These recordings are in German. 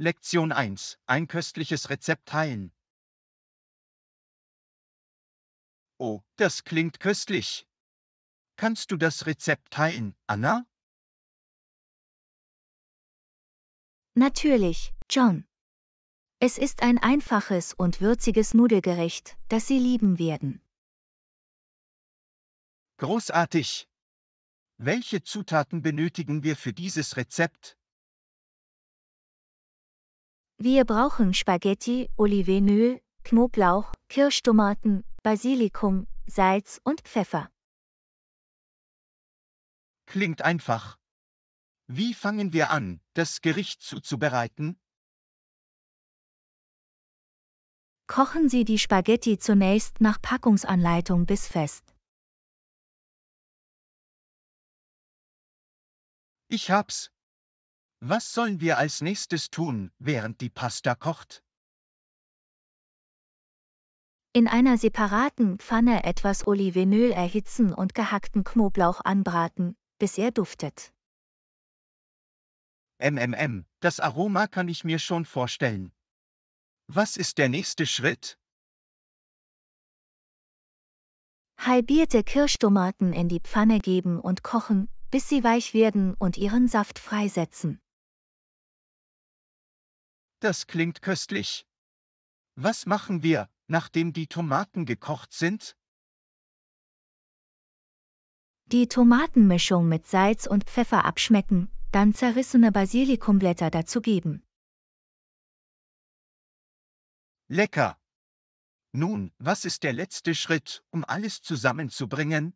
Lektion 1. Ein köstliches Rezept teilen. Oh, das klingt köstlich. Kannst du das Rezept teilen, Anna? Natürlich, John. Es ist ein einfaches und würziges Nudelgericht, das Sie lieben werden. Großartig! Welche Zutaten benötigen wir für dieses Rezept? Wir brauchen Spaghetti, Olivenöl, Knoblauch, Kirschtomaten, Basilikum, Salz und Pfeffer. Klingt einfach. Wie fangen wir an, das Gericht zuzubereiten? Kochen Sie die Spaghetti zunächst nach Packungsanleitung bis fest. Ich hab's. Was sollen wir als nächstes tun, während die Pasta kocht? In einer separaten Pfanne etwas Olivenöl erhitzen und gehackten Knoblauch anbraten, bis er duftet. MMM, das Aroma kann ich mir schon vorstellen. Was ist der nächste Schritt? Halbierte Kirschtomaten in die Pfanne geben und kochen, bis sie weich werden und ihren Saft freisetzen das klingt köstlich. Was machen wir, nachdem die Tomaten gekocht sind? Die Tomatenmischung mit Salz und Pfeffer abschmecken, dann zerrissene Basilikumblätter dazugeben. Lecker! Nun, was ist der letzte Schritt, um alles zusammenzubringen?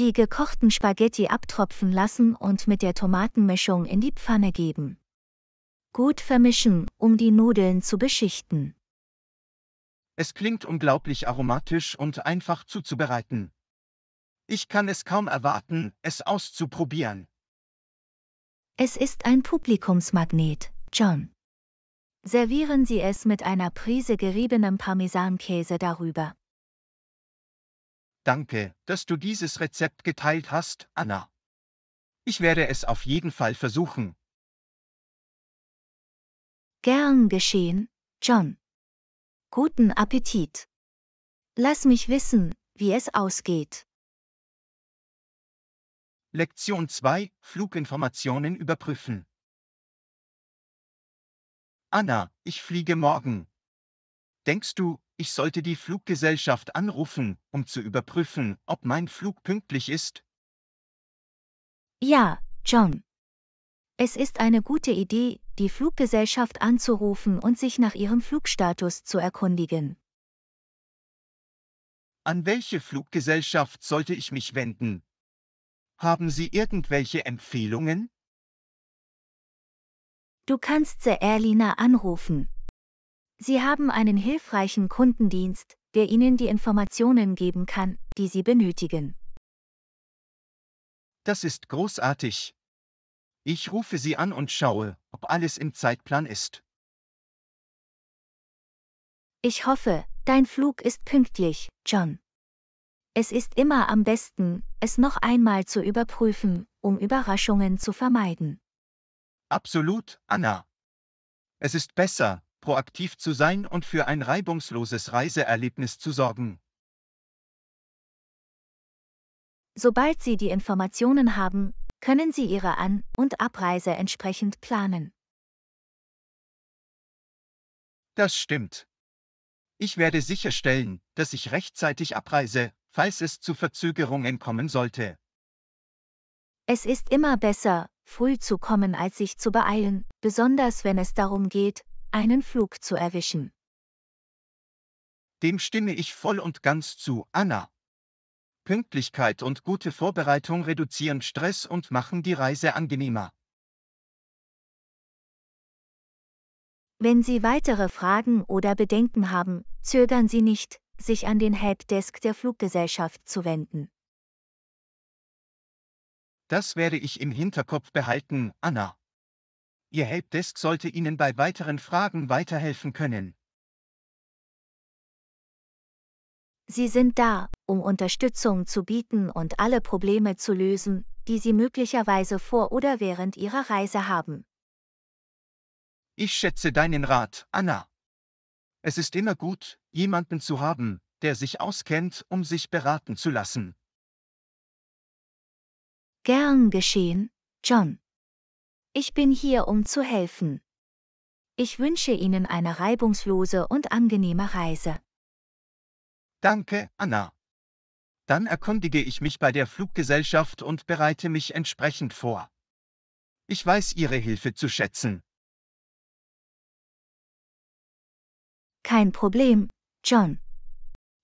Die gekochten Spaghetti abtropfen lassen und mit der Tomatenmischung in die Pfanne geben. Gut vermischen, um die Nudeln zu beschichten. Es klingt unglaublich aromatisch und einfach zuzubereiten. Ich kann es kaum erwarten, es auszuprobieren. Es ist ein Publikumsmagnet, John. Servieren Sie es mit einer Prise geriebenem Parmesankäse darüber. Danke, dass du dieses Rezept geteilt hast, Anna. Ich werde es auf jeden Fall versuchen. Gern geschehen, John. Guten Appetit. Lass mich wissen, wie es ausgeht. Lektion 2 Fluginformationen überprüfen. Anna, ich fliege morgen. Denkst du, ich sollte die Fluggesellschaft anrufen, um zu überprüfen, ob mein Flug pünktlich ist. Ja, John. Es ist eine gute Idee, die Fluggesellschaft anzurufen und sich nach ihrem Flugstatus zu erkundigen. An welche Fluggesellschaft sollte ich mich wenden? Haben Sie irgendwelche Empfehlungen? Du kannst The Airliner anrufen, Sie haben einen hilfreichen Kundendienst, der Ihnen die Informationen geben kann, die Sie benötigen. Das ist großartig. Ich rufe Sie an und schaue, ob alles im Zeitplan ist. Ich hoffe, dein Flug ist pünktlich, John. Es ist immer am besten, es noch einmal zu überprüfen, um Überraschungen zu vermeiden. Absolut, Anna. Es ist besser, proaktiv zu sein und für ein reibungsloses Reiseerlebnis zu sorgen. Sobald Sie die Informationen haben, können Sie Ihre An- und Abreise entsprechend planen. Das stimmt. Ich werde sicherstellen, dass ich rechtzeitig abreise, falls es zu Verzögerungen kommen sollte. Es ist immer besser, früh zu kommen, als sich zu beeilen, besonders wenn es darum geht, einen Flug zu erwischen. Dem stimme ich voll und ganz zu, Anna. Pünktlichkeit und gute Vorbereitung reduzieren Stress und machen die Reise angenehmer. Wenn Sie weitere Fragen oder Bedenken haben, zögern Sie nicht, sich an den Head der Fluggesellschaft zu wenden. Das werde ich im Hinterkopf behalten, Anna. Ihr Helpdesk sollte Ihnen bei weiteren Fragen weiterhelfen können. Sie sind da, um Unterstützung zu bieten und alle Probleme zu lösen, die Sie möglicherweise vor oder während Ihrer Reise haben. Ich schätze deinen Rat, Anna. Es ist immer gut, jemanden zu haben, der sich auskennt, um sich beraten zu lassen. Gern geschehen, John. Ich bin hier, um zu helfen. Ich wünsche Ihnen eine reibungslose und angenehme Reise. Danke, Anna. Dann erkundige ich mich bei der Fluggesellschaft und bereite mich entsprechend vor. Ich weiß Ihre Hilfe zu schätzen. Kein Problem, John.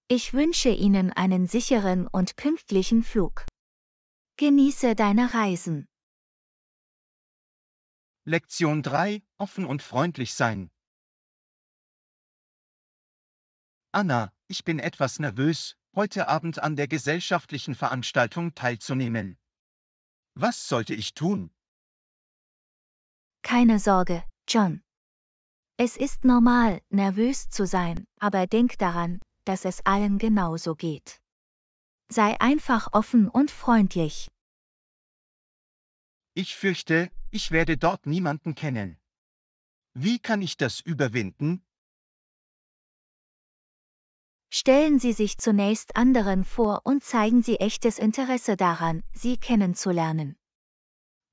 Ich wünsche Ihnen einen sicheren und pünktlichen Flug. Genieße deine Reisen. Lektion 3 Offen und freundlich sein. Anna, ich bin etwas nervös, heute Abend an der gesellschaftlichen Veranstaltung teilzunehmen. Was sollte ich tun? Keine Sorge, John. Es ist normal, nervös zu sein, aber denk daran, dass es allen genauso geht. Sei einfach offen und freundlich. Ich fürchte, ich werde dort niemanden kennen. Wie kann ich das überwinden? Stellen Sie sich zunächst anderen vor und zeigen Sie echtes Interesse daran, sie kennenzulernen.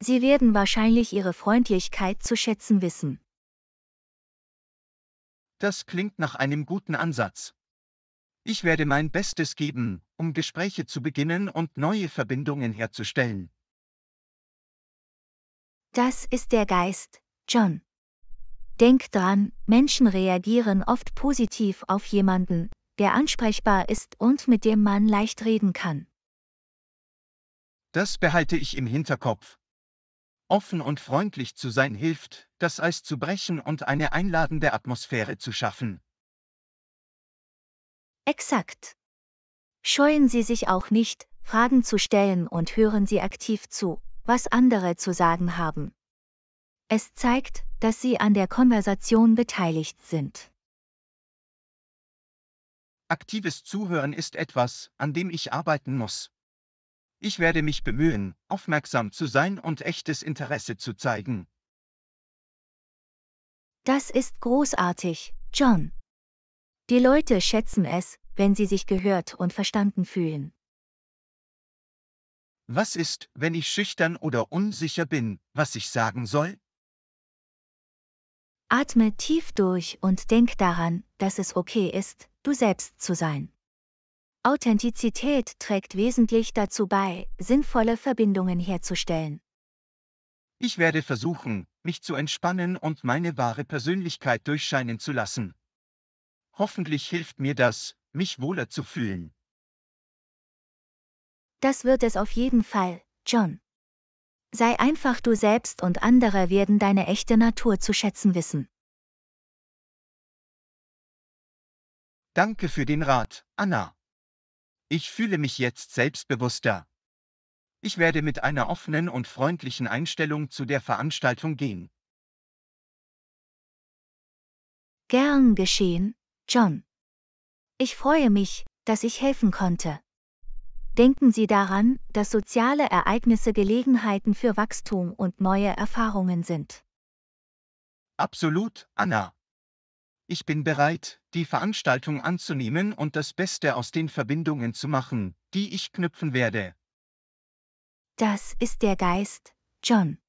Sie werden wahrscheinlich Ihre Freundlichkeit zu schätzen wissen. Das klingt nach einem guten Ansatz. Ich werde mein Bestes geben, um Gespräche zu beginnen und neue Verbindungen herzustellen. Das ist der Geist, John. Denk dran, Menschen reagieren oft positiv auf jemanden, der ansprechbar ist und mit dem man leicht reden kann. Das behalte ich im Hinterkopf. Offen und freundlich zu sein hilft, das Eis zu brechen und eine einladende Atmosphäre zu schaffen. Exakt. Scheuen Sie sich auch nicht, Fragen zu stellen und hören Sie aktiv zu, was andere zu sagen haben. Es zeigt, dass sie an der Konversation beteiligt sind. Aktives Zuhören ist etwas, an dem ich arbeiten muss. Ich werde mich bemühen, aufmerksam zu sein und echtes Interesse zu zeigen. Das ist großartig, John. Die Leute schätzen es, wenn sie sich gehört und verstanden fühlen. Was ist, wenn ich schüchtern oder unsicher bin, was ich sagen soll? Atme tief durch und denk daran, dass es okay ist, du selbst zu sein. Authentizität trägt wesentlich dazu bei, sinnvolle Verbindungen herzustellen. Ich werde versuchen, mich zu entspannen und meine wahre Persönlichkeit durchscheinen zu lassen. Hoffentlich hilft mir das, mich wohler zu fühlen. Das wird es auf jeden Fall, John. Sei einfach du selbst und andere werden deine echte Natur zu schätzen wissen. Danke für den Rat, Anna. Ich fühle mich jetzt selbstbewusster. Ich werde mit einer offenen und freundlichen Einstellung zu der Veranstaltung gehen. Gern geschehen, John. Ich freue mich, dass ich helfen konnte. Denken Sie daran, dass soziale Ereignisse Gelegenheiten für Wachstum und neue Erfahrungen sind. Absolut, Anna. Ich bin bereit, die Veranstaltung anzunehmen und das Beste aus den Verbindungen zu machen, die ich knüpfen werde. Das ist der Geist, John.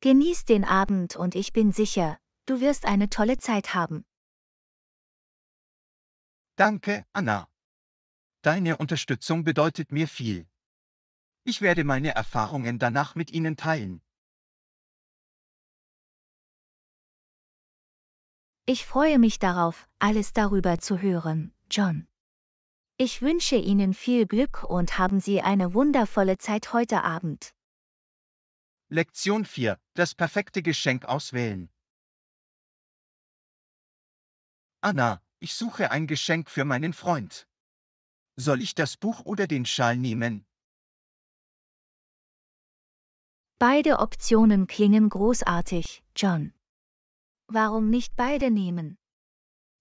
Genieß den Abend und ich bin sicher, du wirst eine tolle Zeit haben. Danke, Anna. Deine Unterstützung bedeutet mir viel. Ich werde meine Erfahrungen danach mit Ihnen teilen. Ich freue mich darauf, alles darüber zu hören, John. Ich wünsche Ihnen viel Glück und haben Sie eine wundervolle Zeit heute Abend. Lektion 4. Das perfekte Geschenk auswählen. Anna, ich suche ein Geschenk für meinen Freund. Soll ich das Buch oder den Schal nehmen? Beide Optionen klingen großartig, John. Warum nicht beide nehmen?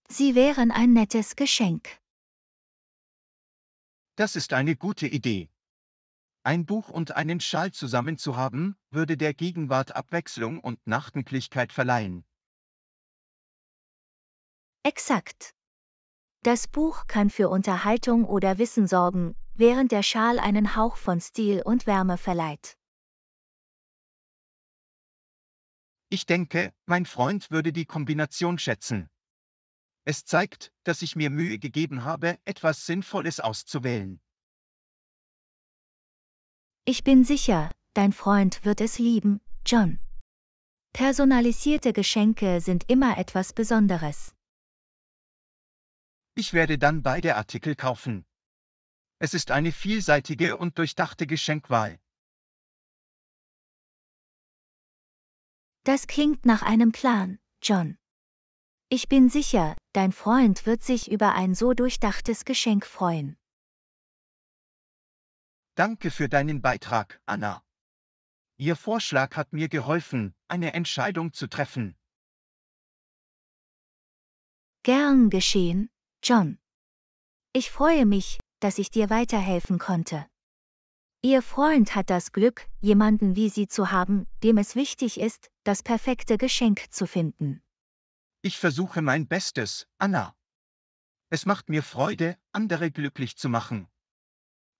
Sie wären ein nettes Geschenk. Das ist eine gute Idee. Ein Buch und einen Schal zusammen zu haben, würde der Gegenwart Abwechslung und Nachdenklichkeit verleihen. Exakt. Das Buch kann für Unterhaltung oder Wissen sorgen, während der Schal einen Hauch von Stil und Wärme verleiht. Ich denke, mein Freund würde die Kombination schätzen. Es zeigt, dass ich mir Mühe gegeben habe, etwas Sinnvolles auszuwählen. Ich bin sicher, dein Freund wird es lieben, John. Personalisierte Geschenke sind immer etwas Besonderes. Ich werde dann beide Artikel kaufen. Es ist eine vielseitige und durchdachte Geschenkwahl. Das klingt nach einem Plan, John. Ich bin sicher, dein Freund wird sich über ein so durchdachtes Geschenk freuen. Danke für deinen Beitrag, Anna. Ihr Vorschlag hat mir geholfen, eine Entscheidung zu treffen. Gern geschehen, John. Ich freue mich, dass ich dir weiterhelfen konnte. Ihr Freund hat das Glück, jemanden wie Sie zu haben, dem es wichtig ist, das perfekte Geschenk zu finden. Ich versuche mein Bestes, Anna. Es macht mir Freude, andere glücklich zu machen.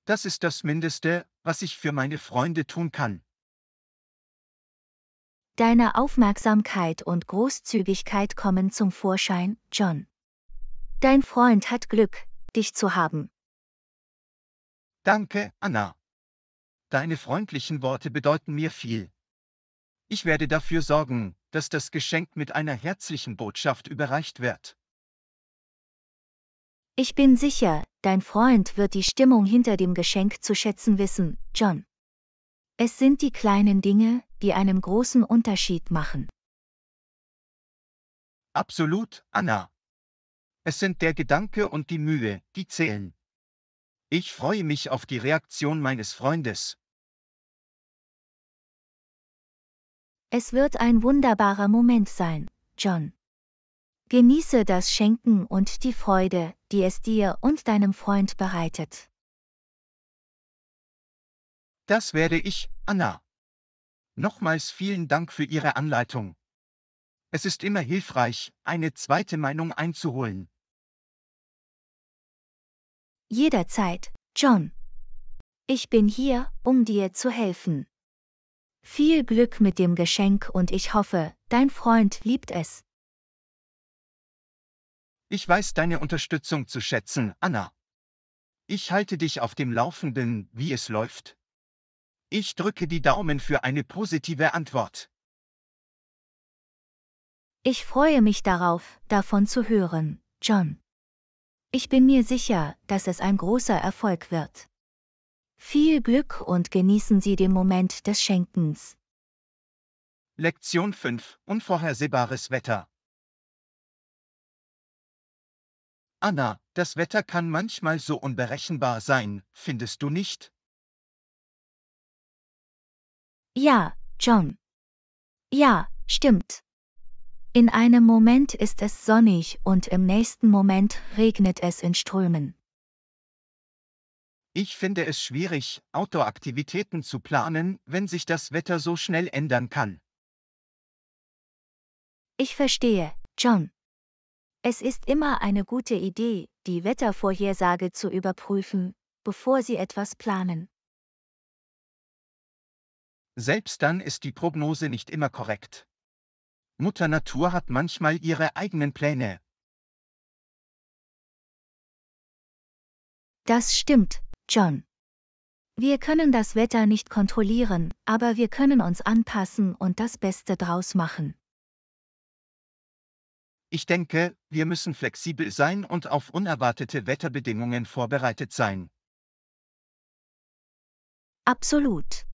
Das ist das Mindeste, was ich für meine Freunde tun kann. Deine Aufmerksamkeit und Großzügigkeit kommen zum Vorschein, John. Dein Freund hat Glück, dich zu haben. Danke, Anna. Deine freundlichen Worte bedeuten mir viel. Ich werde dafür sorgen, dass das Geschenk mit einer herzlichen Botschaft überreicht wird. Ich bin sicher, dein Freund wird die Stimmung hinter dem Geschenk zu schätzen wissen, John. Es sind die kleinen Dinge, die einen großen Unterschied machen. Absolut, Anna. Es sind der Gedanke und die Mühe, die zählen. Ich freue mich auf die Reaktion meines Freundes. Es wird ein wunderbarer Moment sein, John. Genieße das Schenken und die Freude, die es dir und deinem Freund bereitet. Das werde ich, Anna. Nochmals vielen Dank für Ihre Anleitung. Es ist immer hilfreich, eine zweite Meinung einzuholen. Jederzeit, John. Ich bin hier, um dir zu helfen. Viel Glück mit dem Geschenk und ich hoffe, dein Freund liebt es. Ich weiß deine Unterstützung zu schätzen, Anna. Ich halte dich auf dem Laufenden, wie es läuft. Ich drücke die Daumen für eine positive Antwort. Ich freue mich darauf, davon zu hören, John. Ich bin mir sicher, dass es ein großer Erfolg wird. Viel Glück und genießen Sie den Moment des Schenkens. Lektion 5. Unvorhersehbares Wetter. Anna, das Wetter kann manchmal so unberechenbar sein, findest du nicht? Ja, John. Ja, stimmt. In einem Moment ist es sonnig und im nächsten Moment regnet es in Strömen. Ich finde es schwierig, Outdoor-Aktivitäten zu planen, wenn sich das Wetter so schnell ändern kann. Ich verstehe, John. Es ist immer eine gute Idee, die Wettervorhersage zu überprüfen, bevor Sie etwas planen. Selbst dann ist die Prognose nicht immer korrekt. Mutter Natur hat manchmal ihre eigenen Pläne. Das stimmt, John. Wir können das Wetter nicht kontrollieren, aber wir können uns anpassen und das Beste draus machen. Ich denke, wir müssen flexibel sein und auf unerwartete Wetterbedingungen vorbereitet sein. Absolut.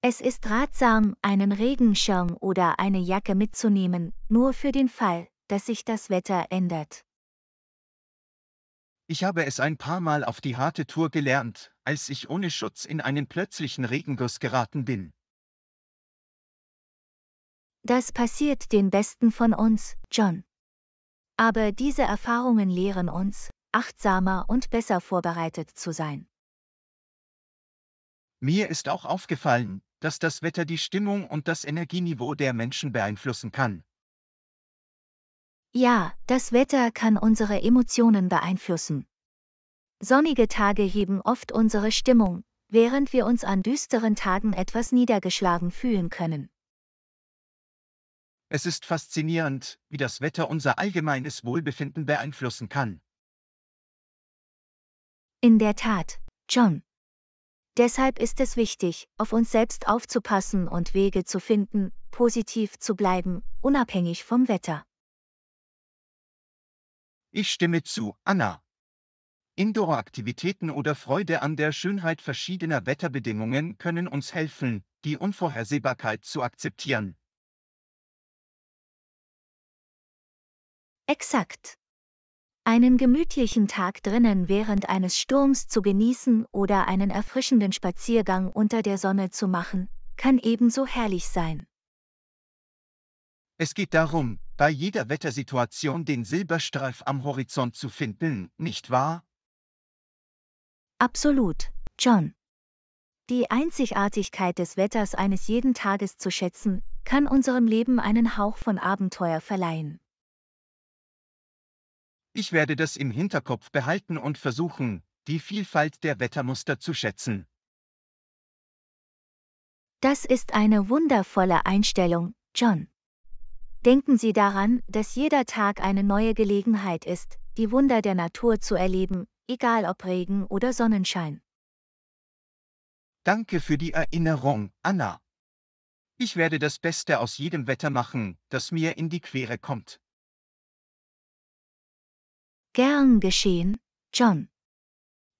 Es ist ratsam, einen Regenschirm oder eine Jacke mitzunehmen, nur für den Fall, dass sich das Wetter ändert. Ich habe es ein paar Mal auf die harte Tour gelernt, als ich ohne Schutz in einen plötzlichen Regenguss geraten bin. Das passiert den Besten von uns, John. Aber diese Erfahrungen lehren uns, achtsamer und besser vorbereitet zu sein. Mir ist auch aufgefallen, dass das Wetter die Stimmung und das Energieniveau der Menschen beeinflussen kann. Ja, das Wetter kann unsere Emotionen beeinflussen. Sonnige Tage heben oft unsere Stimmung, während wir uns an düsteren Tagen etwas niedergeschlagen fühlen können. Es ist faszinierend, wie das Wetter unser allgemeines Wohlbefinden beeinflussen kann. In der Tat, John. Deshalb ist es wichtig, auf uns selbst aufzupassen und Wege zu finden, positiv zu bleiben, unabhängig vom Wetter. Ich stimme zu, Anna. Indoor-Aktivitäten oder Freude an der Schönheit verschiedener Wetterbedingungen können uns helfen, die Unvorhersehbarkeit zu akzeptieren. Exakt einen gemütlichen Tag drinnen während eines Sturms zu genießen oder einen erfrischenden Spaziergang unter der Sonne zu machen, kann ebenso herrlich sein. Es geht darum, bei jeder Wettersituation den Silberstreif am Horizont zu finden, nicht wahr? Absolut, John. Die Einzigartigkeit des Wetters eines jeden Tages zu schätzen, kann unserem Leben einen Hauch von Abenteuer verleihen. Ich werde das im Hinterkopf behalten und versuchen, die Vielfalt der Wettermuster zu schätzen. Das ist eine wundervolle Einstellung, John. Denken Sie daran, dass jeder Tag eine neue Gelegenheit ist, die Wunder der Natur zu erleben, egal ob Regen oder Sonnenschein. Danke für die Erinnerung, Anna. Ich werde das Beste aus jedem Wetter machen, das mir in die Quere kommt. Gern geschehen, John.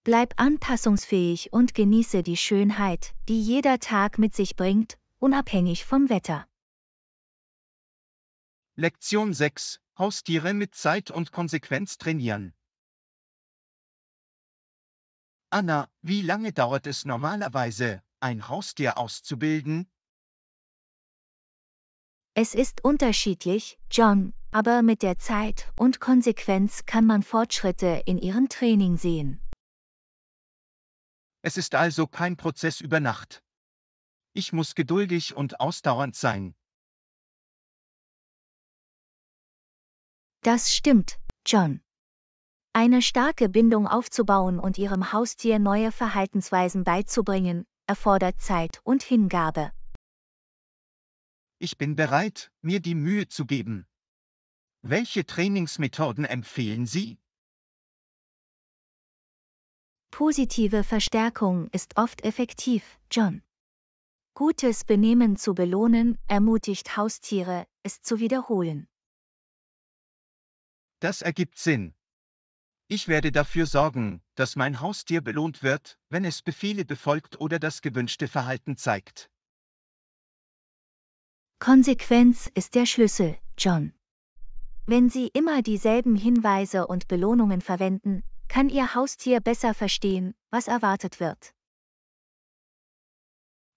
Bleib anpassungsfähig und genieße die Schönheit, die jeder Tag mit sich bringt, unabhängig vom Wetter. Lektion 6. Haustiere mit Zeit und Konsequenz trainieren. Anna, wie lange dauert es normalerweise, ein Haustier auszubilden? Es ist unterschiedlich, John, aber mit der Zeit und Konsequenz kann man Fortschritte in ihrem Training sehen. Es ist also kein Prozess über Nacht. Ich muss geduldig und ausdauernd sein. Das stimmt, John. Eine starke Bindung aufzubauen und ihrem Haustier neue Verhaltensweisen beizubringen, erfordert Zeit und Hingabe. Ich bin bereit, mir die Mühe zu geben. Welche Trainingsmethoden empfehlen Sie? Positive Verstärkung ist oft effektiv, John. Gutes Benehmen zu belohnen, ermutigt Haustiere, es zu wiederholen. Das ergibt Sinn. Ich werde dafür sorgen, dass mein Haustier belohnt wird, wenn es Befehle befolgt oder das gewünschte Verhalten zeigt. Konsequenz ist der Schlüssel, John. Wenn Sie immer dieselben Hinweise und Belohnungen verwenden, kann Ihr Haustier besser verstehen, was erwartet wird.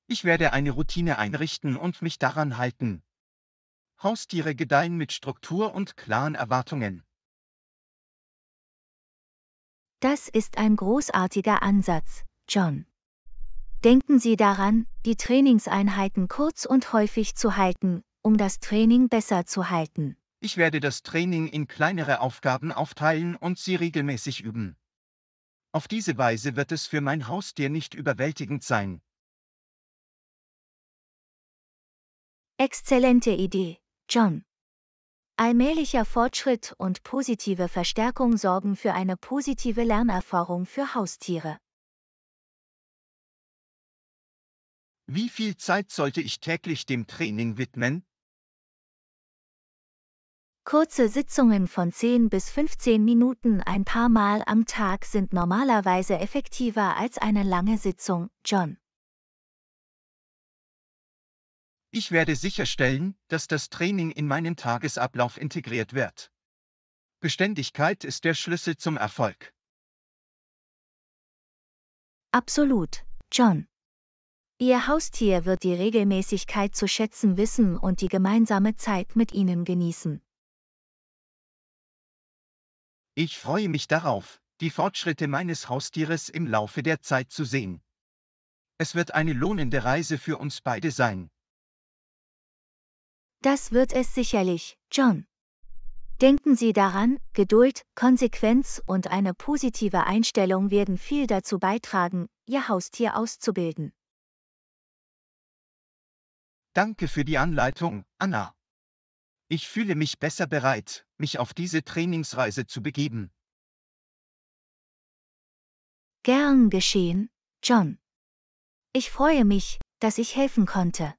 Ich werde eine Routine einrichten und mich daran halten. Haustiere gedeihen mit Struktur und klaren Erwartungen. Das ist ein großartiger Ansatz, John. Denken Sie daran, die Trainingseinheiten kurz und häufig zu halten, um das Training besser zu halten. Ich werde das Training in kleinere Aufgaben aufteilen und sie regelmäßig üben. Auf diese Weise wird es für mein Haustier nicht überwältigend sein. Exzellente Idee, John. Allmählicher Fortschritt und positive Verstärkung sorgen für eine positive Lernerfahrung für Haustiere. Wie viel Zeit sollte ich täglich dem Training widmen? Kurze Sitzungen von 10 bis 15 Minuten ein paar Mal am Tag sind normalerweise effektiver als eine lange Sitzung, John. Ich werde sicherstellen, dass das Training in meinen Tagesablauf integriert wird. Beständigkeit ist der Schlüssel zum Erfolg. Absolut, John. Ihr Haustier wird die Regelmäßigkeit zu schätzen wissen und die gemeinsame Zeit mit ihnen genießen. Ich freue mich darauf, die Fortschritte meines Haustieres im Laufe der Zeit zu sehen. Es wird eine lohnende Reise für uns beide sein. Das wird es sicherlich, John. Denken Sie daran, Geduld, Konsequenz und eine positive Einstellung werden viel dazu beitragen, Ihr Haustier auszubilden. Danke für die Anleitung, Anna. Ich fühle mich besser bereit, mich auf diese Trainingsreise zu begeben. Gern geschehen, John. Ich freue mich, dass ich helfen konnte.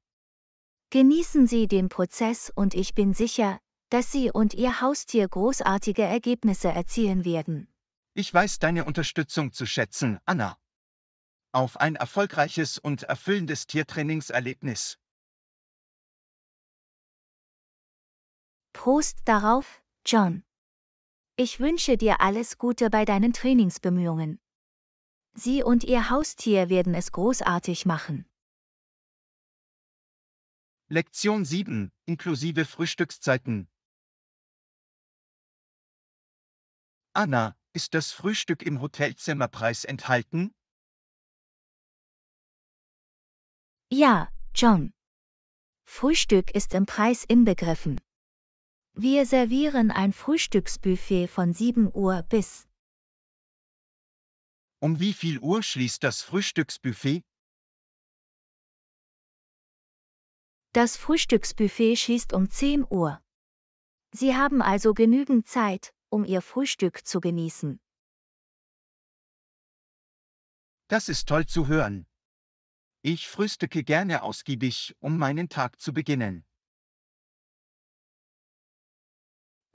Genießen Sie den Prozess und ich bin sicher, dass Sie und Ihr Haustier großartige Ergebnisse erzielen werden. Ich weiß deine Unterstützung zu schätzen, Anna. Auf ein erfolgreiches und erfüllendes Tiertrainingserlebnis. Prost darauf, John. Ich wünsche dir alles Gute bei deinen Trainingsbemühungen. Sie und ihr Haustier werden es großartig machen. Lektion 7, inklusive Frühstückszeiten. Anna, ist das Frühstück im Hotelzimmerpreis enthalten? Ja, John. Frühstück ist im Preis inbegriffen. Wir servieren ein Frühstücksbuffet von 7 Uhr bis. Um wie viel Uhr schließt das Frühstücksbuffet? Das Frühstücksbuffet schließt um 10 Uhr. Sie haben also genügend Zeit, um Ihr Frühstück zu genießen. Das ist toll zu hören. Ich frühstücke gerne ausgiebig, um meinen Tag zu beginnen.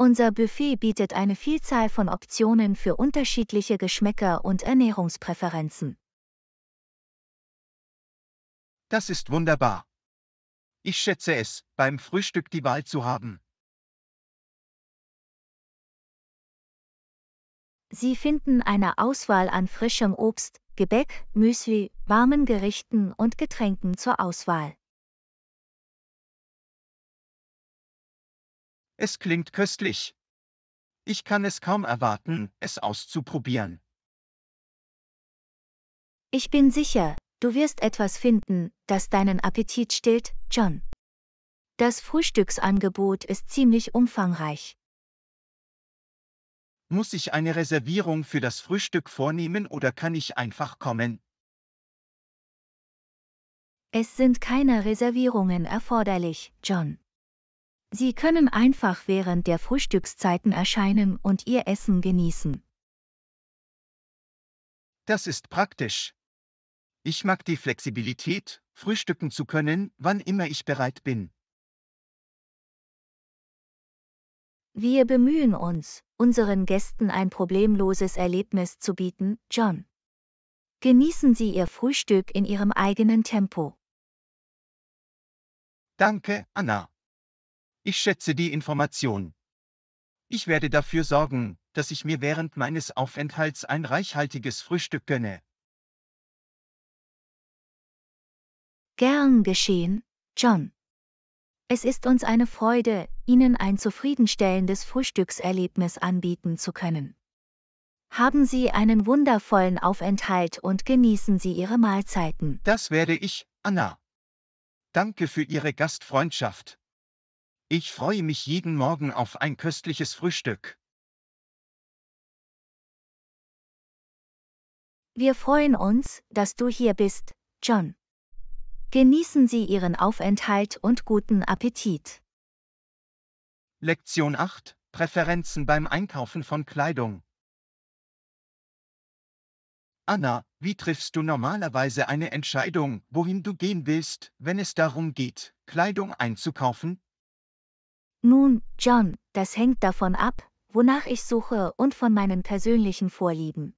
Unser Buffet bietet eine Vielzahl von Optionen für unterschiedliche Geschmäcker und Ernährungspräferenzen. Das ist wunderbar. Ich schätze es, beim Frühstück die Wahl zu haben. Sie finden eine Auswahl an frischem Obst, Gebäck, Müsli, warmen Gerichten und Getränken zur Auswahl. Es klingt köstlich. Ich kann es kaum erwarten, es auszuprobieren. Ich bin sicher, du wirst etwas finden, das deinen Appetit stillt, John. Das Frühstücksangebot ist ziemlich umfangreich. Muss ich eine Reservierung für das Frühstück vornehmen oder kann ich einfach kommen? Es sind keine Reservierungen erforderlich, John. Sie können einfach während der Frühstückszeiten erscheinen und Ihr Essen genießen. Das ist praktisch. Ich mag die Flexibilität, frühstücken zu können, wann immer ich bereit bin. Wir bemühen uns, unseren Gästen ein problemloses Erlebnis zu bieten, John. Genießen Sie Ihr Frühstück in Ihrem eigenen Tempo. Danke, Anna. Ich schätze die Information. Ich werde dafür sorgen, dass ich mir während meines Aufenthalts ein reichhaltiges Frühstück gönne. Gern geschehen, John. Es ist uns eine Freude, Ihnen ein zufriedenstellendes Frühstückserlebnis anbieten zu können. Haben Sie einen wundervollen Aufenthalt und genießen Sie Ihre Mahlzeiten. Das werde ich, Anna. Danke für Ihre Gastfreundschaft. Ich freue mich jeden Morgen auf ein köstliches Frühstück. Wir freuen uns, dass du hier bist, John. Genießen Sie Ihren Aufenthalt und guten Appetit. Lektion 8 Präferenzen beim Einkaufen von Kleidung. Anna, wie triffst du normalerweise eine Entscheidung, wohin du gehen willst, wenn es darum geht, Kleidung einzukaufen? Nun, John, das hängt davon ab, wonach ich suche und von meinen persönlichen Vorlieben.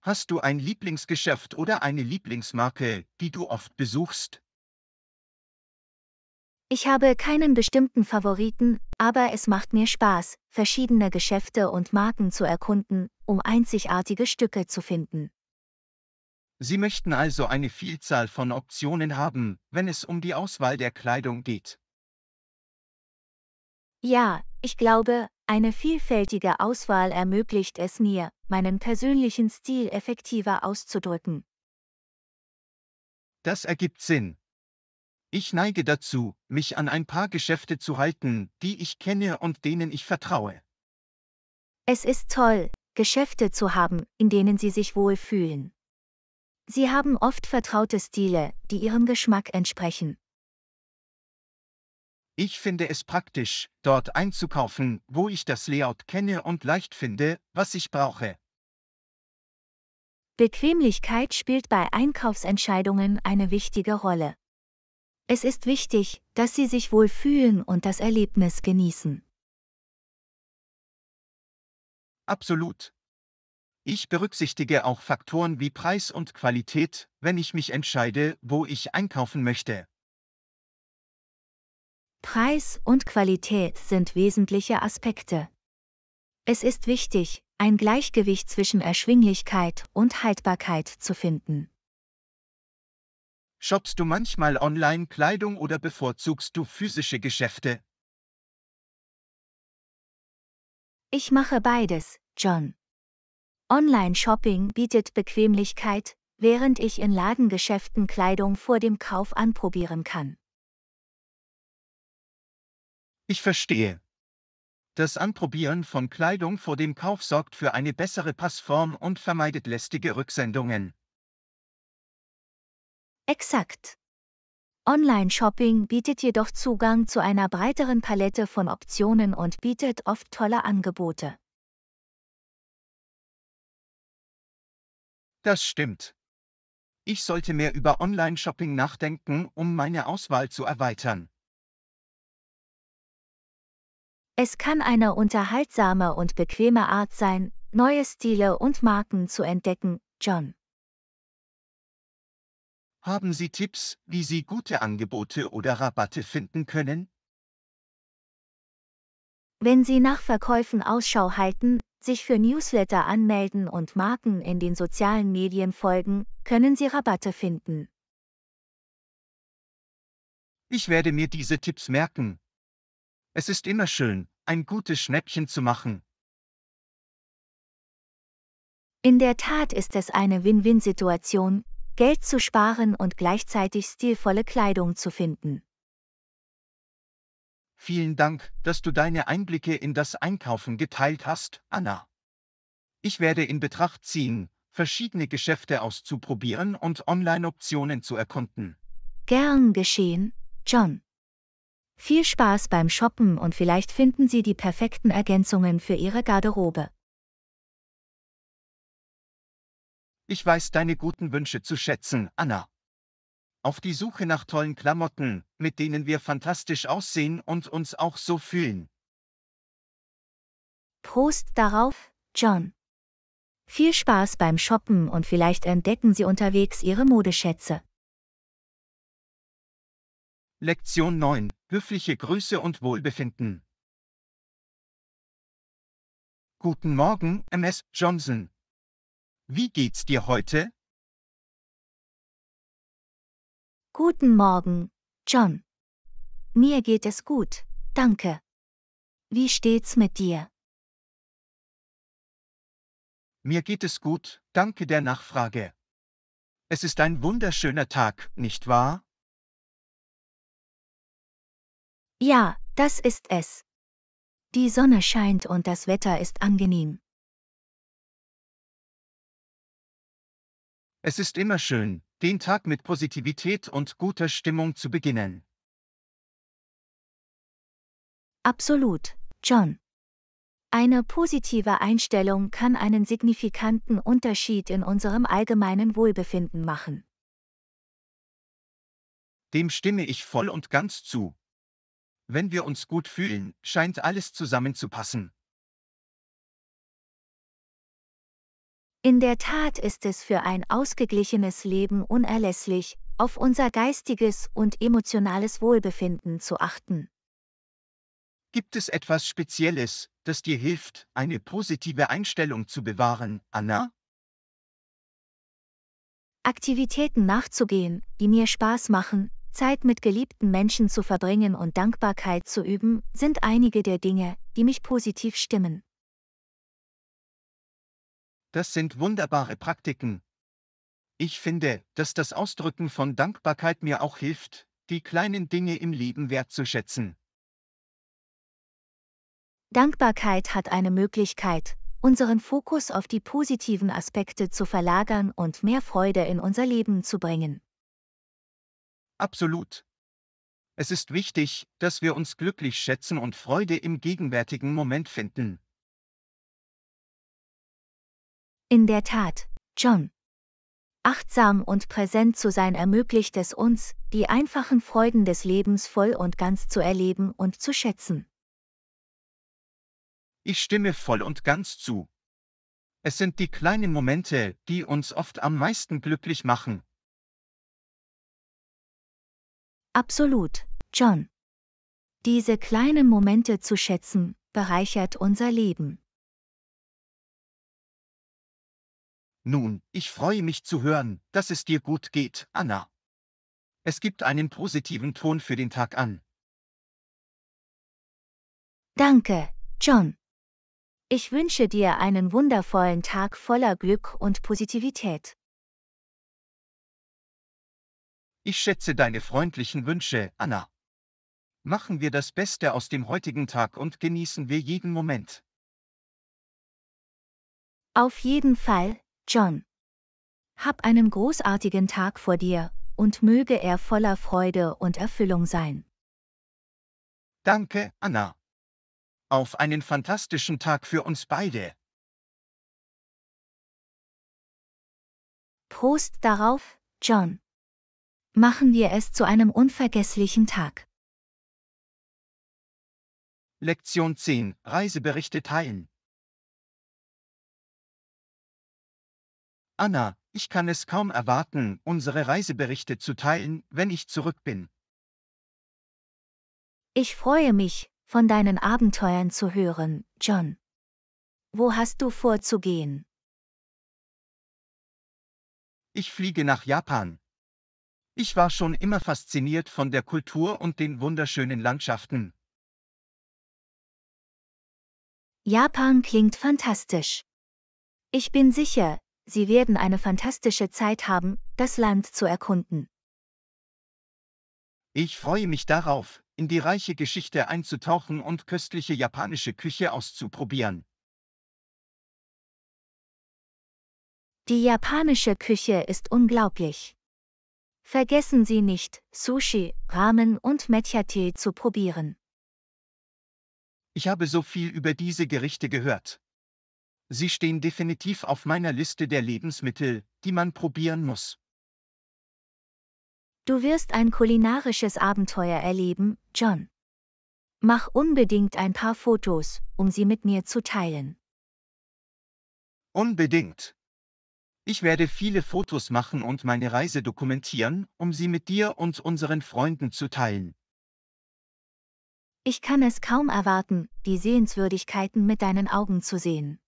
Hast du ein Lieblingsgeschäft oder eine Lieblingsmarke, die du oft besuchst? Ich habe keinen bestimmten Favoriten, aber es macht mir Spaß, verschiedene Geschäfte und Marken zu erkunden, um einzigartige Stücke zu finden. Sie möchten also eine Vielzahl von Optionen haben, wenn es um die Auswahl der Kleidung geht. Ja, ich glaube, eine vielfältige Auswahl ermöglicht es mir, meinen persönlichen Stil effektiver auszudrücken. Das ergibt Sinn. Ich neige dazu, mich an ein paar Geschäfte zu halten, die ich kenne und denen ich vertraue. Es ist toll, Geschäfte zu haben, in denen Sie sich wohlfühlen. Sie haben oft vertraute Stile, die Ihrem Geschmack entsprechen. Ich finde es praktisch, dort einzukaufen, wo ich das Layout kenne und leicht finde, was ich brauche. Bequemlichkeit spielt bei Einkaufsentscheidungen eine wichtige Rolle. Es ist wichtig, dass Sie sich wohl fühlen und das Erlebnis genießen. Absolut. Ich berücksichtige auch Faktoren wie Preis und Qualität, wenn ich mich entscheide, wo ich einkaufen möchte. Preis und Qualität sind wesentliche Aspekte. Es ist wichtig, ein Gleichgewicht zwischen Erschwinglichkeit und Haltbarkeit zu finden. Shoppst du manchmal Online-Kleidung oder bevorzugst du physische Geschäfte? Ich mache beides, John. Online-Shopping bietet Bequemlichkeit, während ich in Ladengeschäften Kleidung vor dem Kauf anprobieren kann. Ich verstehe. Das Anprobieren von Kleidung vor dem Kauf sorgt für eine bessere Passform und vermeidet lästige Rücksendungen. Exakt. Online-Shopping bietet jedoch Zugang zu einer breiteren Palette von Optionen und bietet oft tolle Angebote. Das stimmt. Ich sollte mehr über Online-Shopping nachdenken, um meine Auswahl zu erweitern. Es kann eine unterhaltsame und bequeme Art sein, neue Stile und Marken zu entdecken, John. Haben Sie Tipps, wie Sie gute Angebote oder Rabatte finden können? Wenn Sie nach Verkäufen Ausschau halten, sich für Newsletter anmelden und Marken in den sozialen Medien folgen, können Sie Rabatte finden. Ich werde mir diese Tipps merken, es ist immer schön, ein gutes Schnäppchen zu machen. In der Tat ist es eine Win-Win-Situation, Geld zu sparen und gleichzeitig stilvolle Kleidung zu finden. Vielen Dank, dass du deine Einblicke in das Einkaufen geteilt hast, Anna. Ich werde in Betracht ziehen, verschiedene Geschäfte auszuprobieren und Online-Optionen zu erkunden. Gern geschehen, John. Viel Spaß beim Shoppen und vielleicht finden Sie die perfekten Ergänzungen für Ihre Garderobe. Ich weiß deine guten Wünsche zu schätzen, Anna. Auf die Suche nach tollen Klamotten, mit denen wir fantastisch aussehen und uns auch so fühlen. Prost darauf, John. Viel Spaß beim Shoppen und vielleicht entdecken Sie unterwegs Ihre Modeschätze. Lektion 9. Höfliche Grüße und Wohlbefinden. Guten Morgen, MS Johnson. Wie geht's dir heute? Guten Morgen, John. Mir geht es gut, danke. Wie steht's mit dir? Mir geht es gut, danke der Nachfrage. Es ist ein wunderschöner Tag, nicht wahr? Ja, das ist es. Die Sonne scheint und das Wetter ist angenehm. Es ist immer schön, den Tag mit Positivität und guter Stimmung zu beginnen. Absolut, John. Eine positive Einstellung kann einen signifikanten Unterschied in unserem allgemeinen Wohlbefinden machen. Dem stimme ich voll und ganz zu wenn wir uns gut fühlen, scheint alles zusammenzupassen. In der Tat ist es für ein ausgeglichenes Leben unerlässlich, auf unser geistiges und emotionales Wohlbefinden zu achten. Gibt es etwas Spezielles, das dir hilft, eine positive Einstellung zu bewahren, Anna? Aktivitäten nachzugehen, die mir Spaß machen, Zeit mit geliebten Menschen zu verbringen und Dankbarkeit zu üben, sind einige der Dinge, die mich positiv stimmen. Das sind wunderbare Praktiken. Ich finde, dass das Ausdrücken von Dankbarkeit mir auch hilft, die kleinen Dinge im Leben wertzuschätzen. Dankbarkeit hat eine Möglichkeit, unseren Fokus auf die positiven Aspekte zu verlagern und mehr Freude in unser Leben zu bringen. Absolut. Es ist wichtig, dass wir uns glücklich schätzen und Freude im gegenwärtigen Moment finden. In der Tat, John. Achtsam und präsent zu sein ermöglicht es uns, die einfachen Freuden des Lebens voll und ganz zu erleben und zu schätzen. Ich stimme voll und ganz zu. Es sind die kleinen Momente, die uns oft am meisten glücklich machen. Absolut, John. Diese kleinen Momente zu schätzen, bereichert unser Leben. Nun, ich freue mich zu hören, dass es dir gut geht, Anna. Es gibt einen positiven Ton für den Tag an. Danke, John. Ich wünsche dir einen wundervollen Tag voller Glück und Positivität. Ich schätze deine freundlichen Wünsche, Anna. Machen wir das Beste aus dem heutigen Tag und genießen wir jeden Moment. Auf jeden Fall, John. Hab einen großartigen Tag vor dir, und möge er voller Freude und Erfüllung sein. Danke, Anna. Auf einen fantastischen Tag für uns beide. Prost darauf, John. Machen wir es zu einem unvergesslichen Tag. Lektion 10. Reiseberichte teilen. Anna, ich kann es kaum erwarten, unsere Reiseberichte zu teilen, wenn ich zurück bin. Ich freue mich, von deinen Abenteuern zu hören, John. Wo hast du vorzugehen? Ich fliege nach Japan, ich war schon immer fasziniert von der Kultur und den wunderschönen Landschaften. Japan klingt fantastisch. Ich bin sicher, Sie werden eine fantastische Zeit haben, das Land zu erkunden. Ich freue mich darauf, in die reiche Geschichte einzutauchen und köstliche japanische Küche auszuprobieren. Die japanische Küche ist unglaublich. Vergessen Sie nicht, Sushi, Ramen und Matcha-Tee zu probieren. Ich habe so viel über diese Gerichte gehört. Sie stehen definitiv auf meiner Liste der Lebensmittel, die man probieren muss. Du wirst ein kulinarisches Abenteuer erleben, John. Mach unbedingt ein paar Fotos, um sie mit mir zu teilen. Unbedingt. Ich werde viele Fotos machen und meine Reise dokumentieren, um sie mit dir und unseren Freunden zu teilen. Ich kann es kaum erwarten, die Sehenswürdigkeiten mit deinen Augen zu sehen.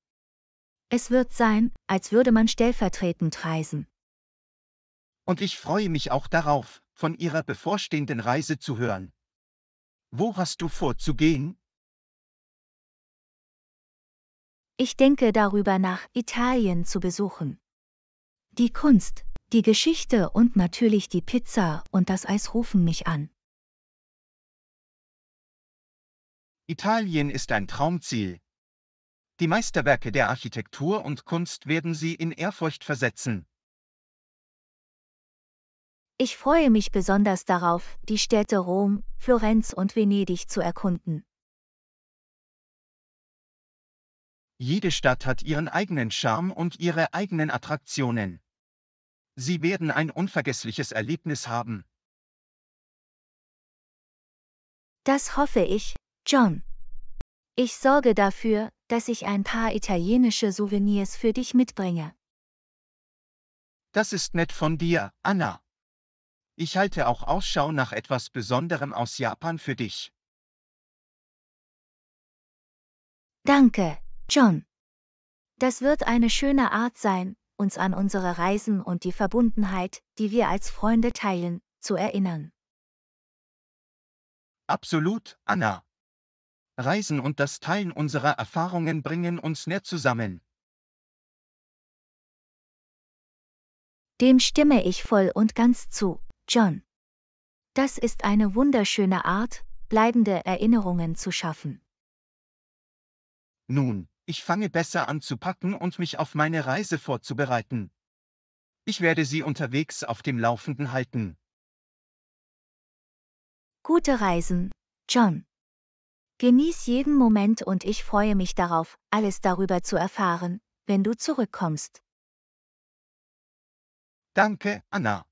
Es wird sein, als würde man stellvertretend reisen. Und ich freue mich auch darauf, von ihrer bevorstehenden Reise zu hören. Wo hast du vor zu gehen? Ich denke darüber nach, Italien zu besuchen. Die Kunst, die Geschichte und natürlich die Pizza und das Eis rufen mich an. Italien ist ein Traumziel. Die Meisterwerke der Architektur und Kunst werden Sie in Ehrfurcht versetzen. Ich freue mich besonders darauf, die Städte Rom, Florenz und Venedig zu erkunden. Jede Stadt hat ihren eigenen Charme und ihre eigenen Attraktionen. Sie werden ein unvergessliches Erlebnis haben. Das hoffe ich, John. Ich sorge dafür, dass ich ein paar italienische Souvenirs für dich mitbringe. Das ist nett von dir, Anna. Ich halte auch Ausschau nach etwas Besonderem aus Japan für dich. Danke, John. Das wird eine schöne Art sein, uns an unsere Reisen und die Verbundenheit, die wir als Freunde teilen, zu erinnern. Absolut, Anna. Reisen und das Teilen unserer Erfahrungen bringen uns näher zusammen. Dem stimme ich voll und ganz zu, John. Das ist eine wunderschöne Art, bleibende Erinnerungen zu schaffen. Nun, ich fange besser an zu packen und mich auf meine Reise vorzubereiten. Ich werde Sie unterwegs auf dem Laufenden halten. Gute Reisen, John. Genieß jeden Moment und ich freue mich darauf, alles darüber zu erfahren, wenn du zurückkommst. Danke, Anna.